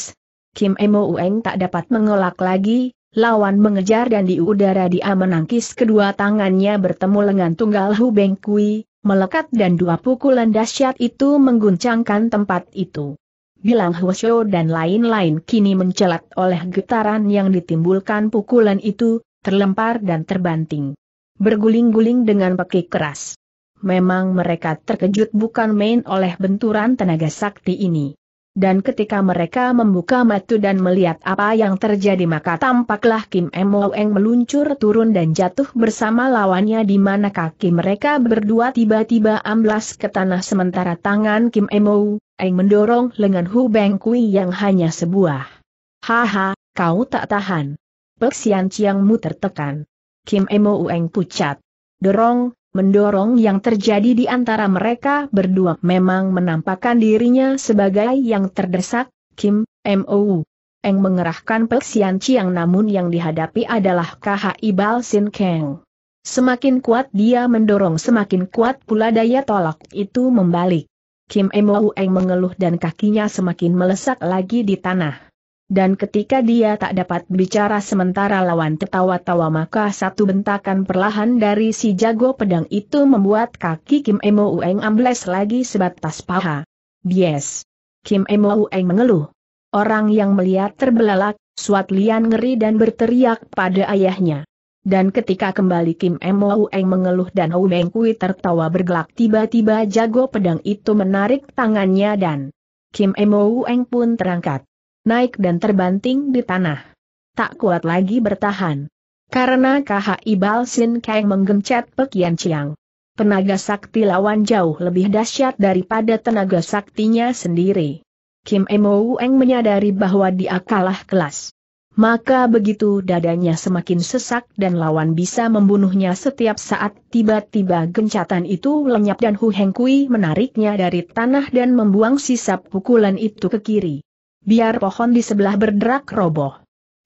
Kim Emo Ueng tak dapat mengelak lagi, lawan mengejar dan di udara dia menangkis kedua tangannya bertemu lengan tunggal Hu Bengkui, melekat dan dua pukulan dahsyat itu mengguncangkan tempat itu. Bilang Hwasyo dan lain-lain kini mencelat oleh getaran yang ditimbulkan pukulan itu, terlempar dan terbanting. Berguling-guling dengan peki keras. Memang mereka terkejut bukan main oleh benturan tenaga sakti ini dan ketika mereka membuka mata dan melihat apa yang terjadi maka tampaklah Kim Emoeng meluncur turun dan jatuh bersama lawannya di mana kaki mereka berdua tiba-tiba amblas ke tanah sementara tangan Kim Emoeng mendorong lengan Hu Beng Kui yang hanya sebuah. Haha, kau tak tahan. Peksian Ciangmu tertekan. Kim Emoeng pucat. Dorong, mendorong yang terjadi di antara mereka berdua memang menampakkan dirinya sebagai yang terdesak, Kim, M.O. Eng mengerahkan Peksian Chiang namun yang dihadapi adalah KHI Bal Sin Kang. Semakin kuat dia mendorong semakin kuat pula daya tolak itu membalik. Kim Mo Eng mengeluh dan kakinya semakin melesak lagi di tanah. Dan ketika dia tak dapat bicara sementara lawan tertawa-tawa maka satu bentakan perlahan dari si jago pedang itu membuat kaki Kim Emo Ueng ambles lagi sebatas paha. Bies. Kim Emo Ueng mengeluh. Orang yang melihat terbelalak, Suat Lian ngeri dan berteriak pada ayahnya. Dan ketika kembali Kim Emo Ueng mengeluh dan Ueng Kui tertawa bergelak tiba-tiba jago pedang itu menarik tangannya dan Kim Emo Ueng pun terangkat naik dan terbanting di tanah. Tak kuat lagi bertahan. Karena Ibal Sin Kang menggencet Pekian Chiang. Tenaga sakti lawan jauh lebih dahsyat daripada tenaga saktinya sendiri. Kim Emo Eng menyadari bahwa dia kalah kelas. Maka begitu dadanya semakin sesak dan lawan bisa membunuhnya setiap saat tiba-tiba gencatan itu lenyap dan Hu Heng Kui menariknya dari tanah dan membuang sisa pukulan itu ke kiri biar pohon di sebelah berderak roboh.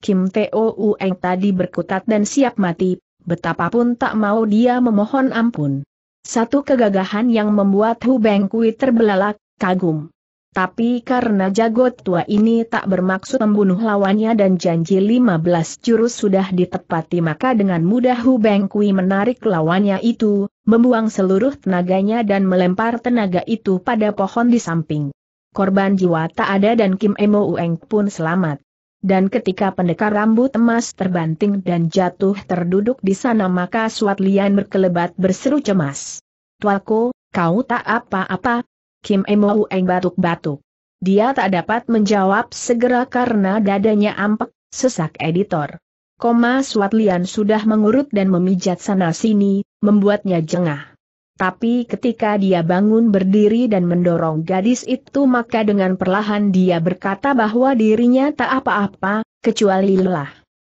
Kim Teo Ueng tadi berkutat dan siap mati, betapapun tak mau dia memohon ampun. Satu kegagahan yang membuat Hu Beng Kui terbelalak, kagum. Tapi karena jagot tua ini tak bermaksud membunuh lawannya dan janji 15 jurus sudah ditepati maka dengan mudah Hu Beng Kui menarik lawannya itu, membuang seluruh tenaganya dan melempar tenaga itu pada pohon di samping korban jiwa tak ada dan Kim Emo Ueng pun selamat. Dan ketika pendekar rambut emas terbanting dan jatuh terduduk di sana maka Suat Lian berkelebat berseru cemas. Tuaku, kau tak apa-apa? Kim Emo Ueng batuk-batuk. Dia tak dapat menjawab segera karena dadanya ampek, sesak editor. Koma Suat Lian sudah mengurut dan memijat sana-sini, membuatnya jengah. Tapi ketika dia bangun berdiri dan mendorong gadis itu maka dengan perlahan dia berkata bahwa dirinya tak apa-apa, kecuali lelah.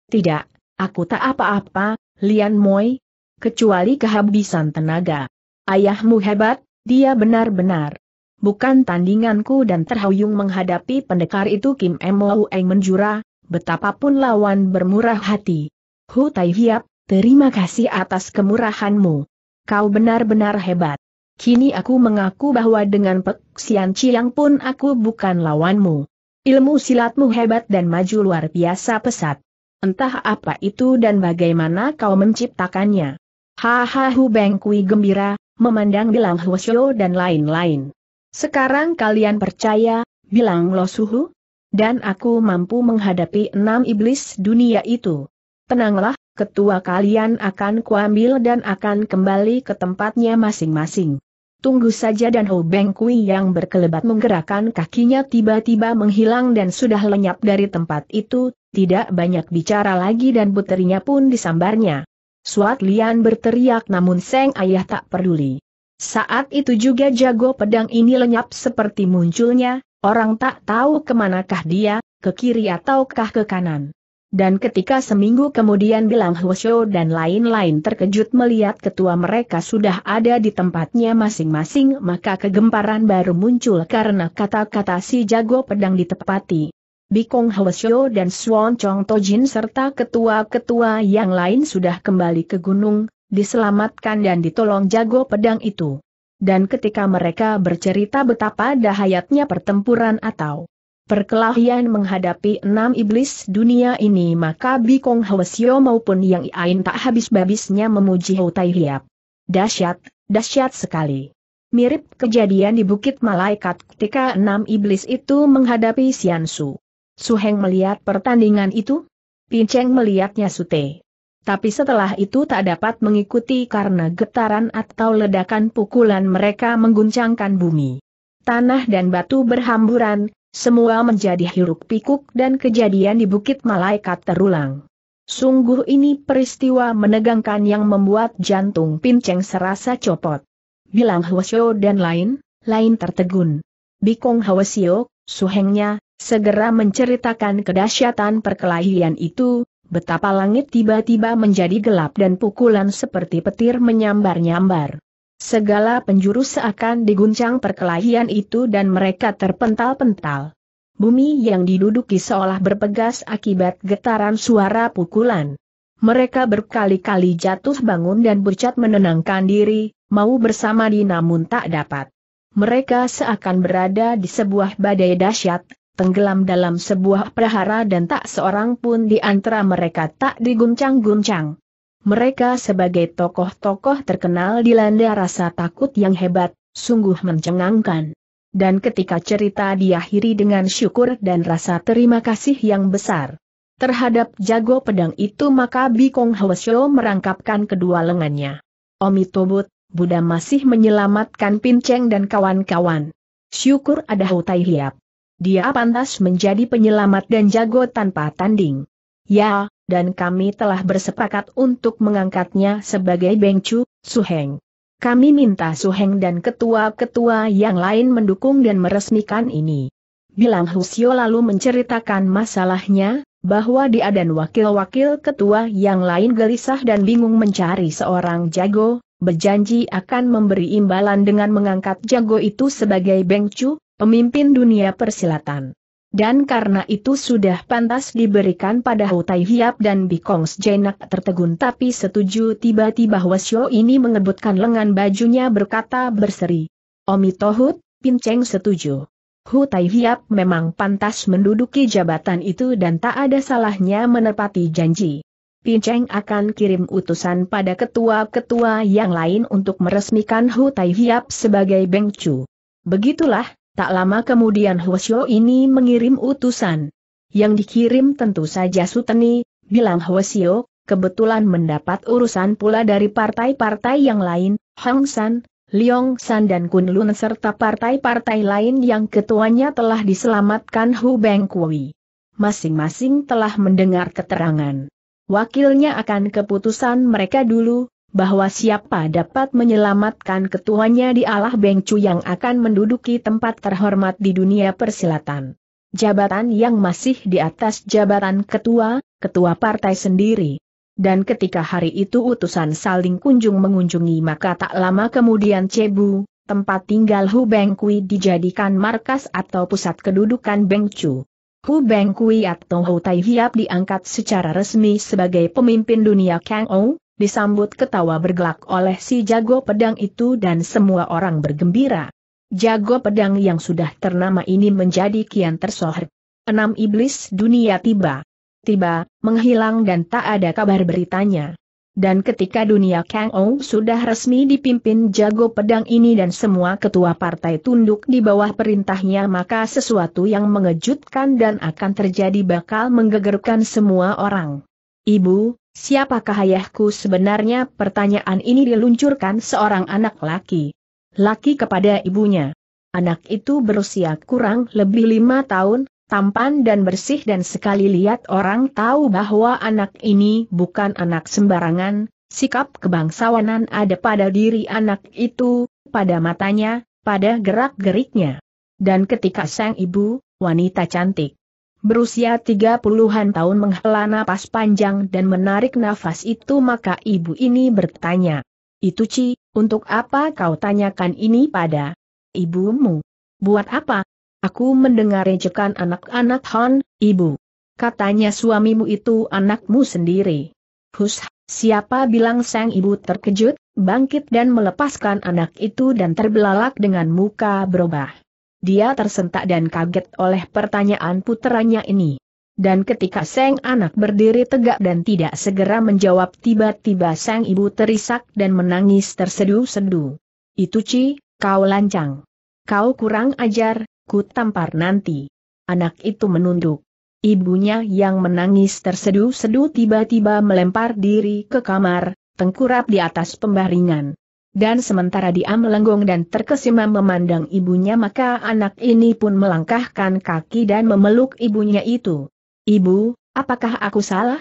Tidak, aku tak apa-apa, Lian Moi, kecuali kehabisan tenaga. Ayahmu hebat, dia benar-benar. Bukan tandinganku dan terhuyung menghadapi pendekar itu Kim Mo Eng menjura, betapapun lawan bermurah hati. Hu Tai Hiap, terima kasih atas kemurahanmu kau benar-benar hebat. Kini aku mengaku bahwa dengan peksian ciang pun aku bukan lawanmu. Ilmu silatmu hebat dan maju luar biasa pesat. Entah apa itu dan bagaimana kau menciptakannya. Haha Hu Beng gembira, memandang bilang Huosyo dan lain-lain. Sekarang kalian percaya, bilang Lo Suhu? Dan aku mampu menghadapi enam iblis dunia itu. Tenanglah, ketua kalian akan kuambil dan akan kembali ke tempatnya masing-masing. Tunggu saja dan Ho Beng Kui yang berkelebat menggerakkan kakinya tiba-tiba menghilang dan sudah lenyap dari tempat itu, tidak banyak bicara lagi dan puterinya pun disambarnya. Suat Lian berteriak namun Seng Ayah tak peduli. Saat itu juga jago pedang ini lenyap seperti munculnya, orang tak tahu kemanakah dia, ke kiri ataukah ke kanan. Dan ketika seminggu kemudian Bilang Hwasyo dan lain-lain terkejut melihat ketua mereka sudah ada di tempatnya masing-masing maka kegemparan baru muncul karena kata-kata si jago pedang ditepati. Bikong Hwasyo dan Swan Chong Tojin serta ketua-ketua yang lain sudah kembali ke gunung, diselamatkan dan ditolong jago pedang itu. Dan ketika mereka bercerita betapa dahayatnya pertempuran atau perkelahian menghadapi enam iblis dunia ini maka Bikong Hwasyo maupun Yang Iain tak habis-babisnya memuji Hou Tai Hiap. Dasyat, dasyat sekali. Mirip kejadian di Bukit Malaikat ketika enam iblis itu menghadapi Sian Su. Suheng melihat pertandingan itu? Pinceng melihatnya Sute. Tapi setelah itu tak dapat mengikuti karena getaran atau ledakan pukulan mereka mengguncangkan bumi. Tanah dan batu berhamburan, semua menjadi hiruk pikuk dan kejadian di Bukit Malaikat terulang. Sungguh ini peristiwa menegangkan yang membuat jantung pinceng serasa copot. Bilang Hwasyo dan lain, lain tertegun. Bikong Hwasyo, suhengnya, segera menceritakan kedahsyatan perkelahian itu, betapa langit tiba-tiba menjadi gelap dan pukulan seperti petir menyambar-nyambar. Segala penjuru seakan diguncang perkelahian itu dan mereka terpental-pental. Bumi yang diduduki seolah berpegas akibat getaran suara pukulan. Mereka berkali-kali jatuh bangun dan bercat menenangkan diri, mau bersama di namun tak dapat. Mereka seakan berada di sebuah badai dahsyat, tenggelam dalam sebuah perhara dan tak seorang pun di antara mereka tak diguncang-guncang. Mereka sebagai tokoh-tokoh terkenal dilanda rasa takut yang hebat, sungguh mencengangkan. Dan ketika cerita diakhiri dengan syukur dan rasa terima kasih yang besar terhadap jago pedang itu maka Bikong Hwasyo merangkapkan kedua lengannya. Omi Buddha masih menyelamatkan Pinceng dan kawan-kawan. Syukur ada Hutai Hiap. Dia pantas menjadi penyelamat dan jago tanpa tanding. Ya, dan kami telah bersepakat untuk mengangkatnya sebagai Bengcu, Suheng. Kami minta Suheng dan ketua-ketua yang lain mendukung dan meresmikan ini. Bilang Husio lalu menceritakan masalahnya, bahwa dia dan wakil-wakil ketua yang lain gelisah dan bingung mencari seorang jago, berjanji akan memberi imbalan dengan mengangkat jago itu sebagai Bengcu, pemimpin dunia persilatan dan karena itu sudah pantas diberikan pada Hutai Hiap dan Bikong sejenak tertegun tapi setuju tiba-tiba Wasyo ini mengebutkan lengan bajunya berkata berseri. Omi Tohut, Pinceng setuju. Hutai Hiap memang pantas menduduki jabatan itu dan tak ada salahnya menepati janji. Pinceng akan kirim utusan pada ketua-ketua yang lain untuk meresmikan Hutai Hiap sebagai Bengcu. Begitulah, Tak lama kemudian Hwasyo ini mengirim utusan. Yang dikirim tentu saja Suteni, bilang Hwasyo, kebetulan mendapat urusan pula dari partai-partai yang lain, Hang San, Leong San dan Kun Lun serta partai-partai lain yang ketuanya telah diselamatkan Hu Beng Kui. Masing-masing telah mendengar keterangan. Wakilnya akan keputusan mereka dulu, bahwa siapa dapat menyelamatkan ketuanya di Allah Bengcu yang akan menduduki tempat terhormat di dunia persilatan. Jabatan yang masih di atas jabatan ketua, ketua partai sendiri. Dan ketika hari itu utusan saling kunjung mengunjungi maka tak lama kemudian Cebu, tempat tinggal Hu Bengkui dijadikan markas atau pusat kedudukan Bengcu. Hu Bengkui atau Hu Tai Hiap diangkat secara resmi sebagai pemimpin dunia Kang Ou, disambut ketawa bergelak oleh si jago pedang itu dan semua orang bergembira. Jago pedang yang sudah ternama ini menjadi kian tersohor. Enam iblis dunia tiba. Tiba, menghilang dan tak ada kabar beritanya. Dan ketika dunia Kang Ou sudah resmi dipimpin jago pedang ini dan semua ketua partai tunduk di bawah perintahnya maka sesuatu yang mengejutkan dan akan terjadi bakal menggegerkan semua orang. Ibu, Siapakah ayahku sebenarnya? Pertanyaan ini diluncurkan seorang anak laki. Laki kepada ibunya. Anak itu berusia kurang lebih lima tahun, tampan dan bersih dan sekali lihat orang tahu bahwa anak ini bukan anak sembarangan, sikap kebangsawanan ada pada diri anak itu, pada matanya, pada gerak-geriknya. Dan ketika sang ibu, wanita cantik berusia tiga puluhan tahun menghela napas panjang dan menarik nafas itu maka ibu ini bertanya. Itu Ci, untuk apa kau tanyakan ini pada ibumu? Buat apa? Aku mendengar rejekan anak-anak Hon, ibu. Katanya suamimu itu anakmu sendiri. Hus, siapa bilang sang ibu terkejut, bangkit dan melepaskan anak itu dan terbelalak dengan muka berubah. Dia tersentak dan kaget oleh pertanyaan puteranya ini. Dan ketika sang anak berdiri tegak dan tidak segera menjawab tiba-tiba sang ibu terisak dan menangis tersedu-sedu. Itu Ci, kau lancang. Kau kurang ajar, ku tampar nanti. Anak itu menunduk. Ibunya yang menangis tersedu-sedu tiba-tiba melempar diri ke kamar, tengkurap di atas pembaringan dan sementara dia melenggong dan terkesima memandang ibunya maka anak ini pun melangkahkan kaki dan memeluk ibunya itu. Ibu, apakah aku salah?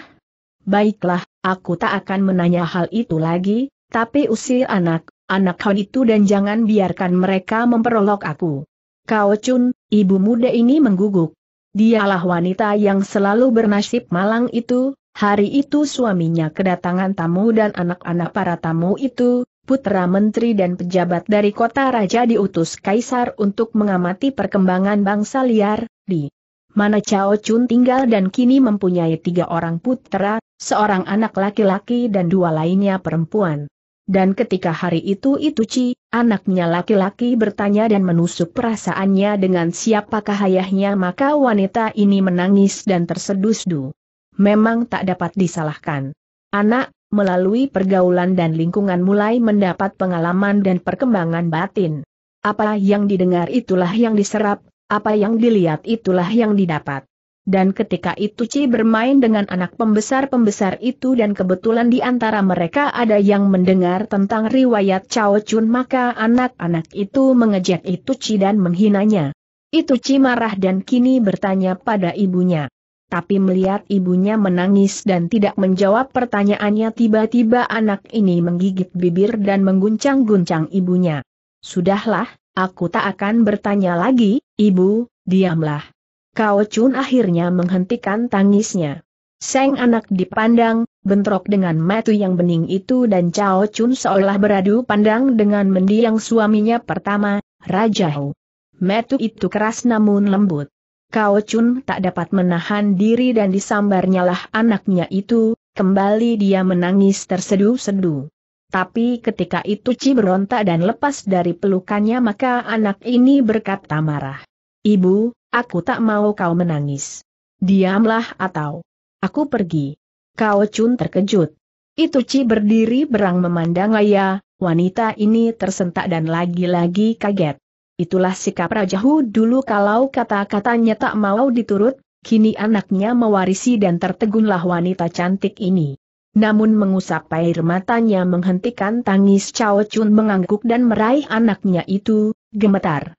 Baiklah, aku tak akan menanya hal itu lagi, tapi usir anak, anak kau itu dan jangan biarkan mereka memperolok aku. Kau Chun, ibu muda ini mengguguk. Dialah wanita yang selalu bernasib malang itu, Hari itu suaminya kedatangan tamu dan anak-anak para tamu itu, Putra menteri dan pejabat dari kota raja diutus kaisar untuk mengamati perkembangan bangsa liar, di mana Cao Chun tinggal dan kini mempunyai tiga orang putra, seorang anak laki-laki dan dua lainnya perempuan. Dan ketika hari itu itu Ci, anaknya laki-laki bertanya dan menusuk perasaannya dengan siapakah ayahnya maka wanita ini menangis dan tersedus-du. Memang tak dapat disalahkan. Anak, melalui pergaulan dan lingkungan mulai mendapat pengalaman dan perkembangan batin. Apa yang didengar itulah yang diserap, apa yang dilihat itulah yang didapat. Dan ketika itu Ci bermain dengan anak pembesar-pembesar itu dan kebetulan di antara mereka ada yang mendengar tentang riwayat Cao Chun maka anak-anak itu mengejek itu Ci dan menghinanya. Itu Ci marah dan kini bertanya pada ibunya tapi melihat ibunya menangis dan tidak menjawab pertanyaannya tiba-tiba anak ini menggigit bibir dan mengguncang-guncang ibunya. Sudahlah, aku tak akan bertanya lagi, ibu, diamlah. Kao Chun akhirnya menghentikan tangisnya. Seng anak dipandang, bentrok dengan metu yang bening itu dan Cao Chun seolah beradu pandang dengan mendiang suaminya pertama, Raja Hou. Metu itu keras namun lembut. Kao Chun tak dapat menahan diri dan disambarnyalah anaknya itu, kembali dia menangis tersedu-sedu. Tapi ketika itu Ci berontak dan lepas dari pelukannya maka anak ini berkata marah. Ibu, aku tak mau kau menangis. Diamlah atau aku pergi. Kao Chun terkejut. Itu Ci berdiri berang memandang ayah, wanita ini tersentak dan lagi-lagi kaget. Itulah sikap Raja Hu dulu kalau kata-katanya tak mau diturut, kini anaknya mewarisi dan tertegunlah wanita cantik ini. Namun mengusap air matanya menghentikan tangis Cao Chun mengangguk dan meraih anaknya itu, gemetar.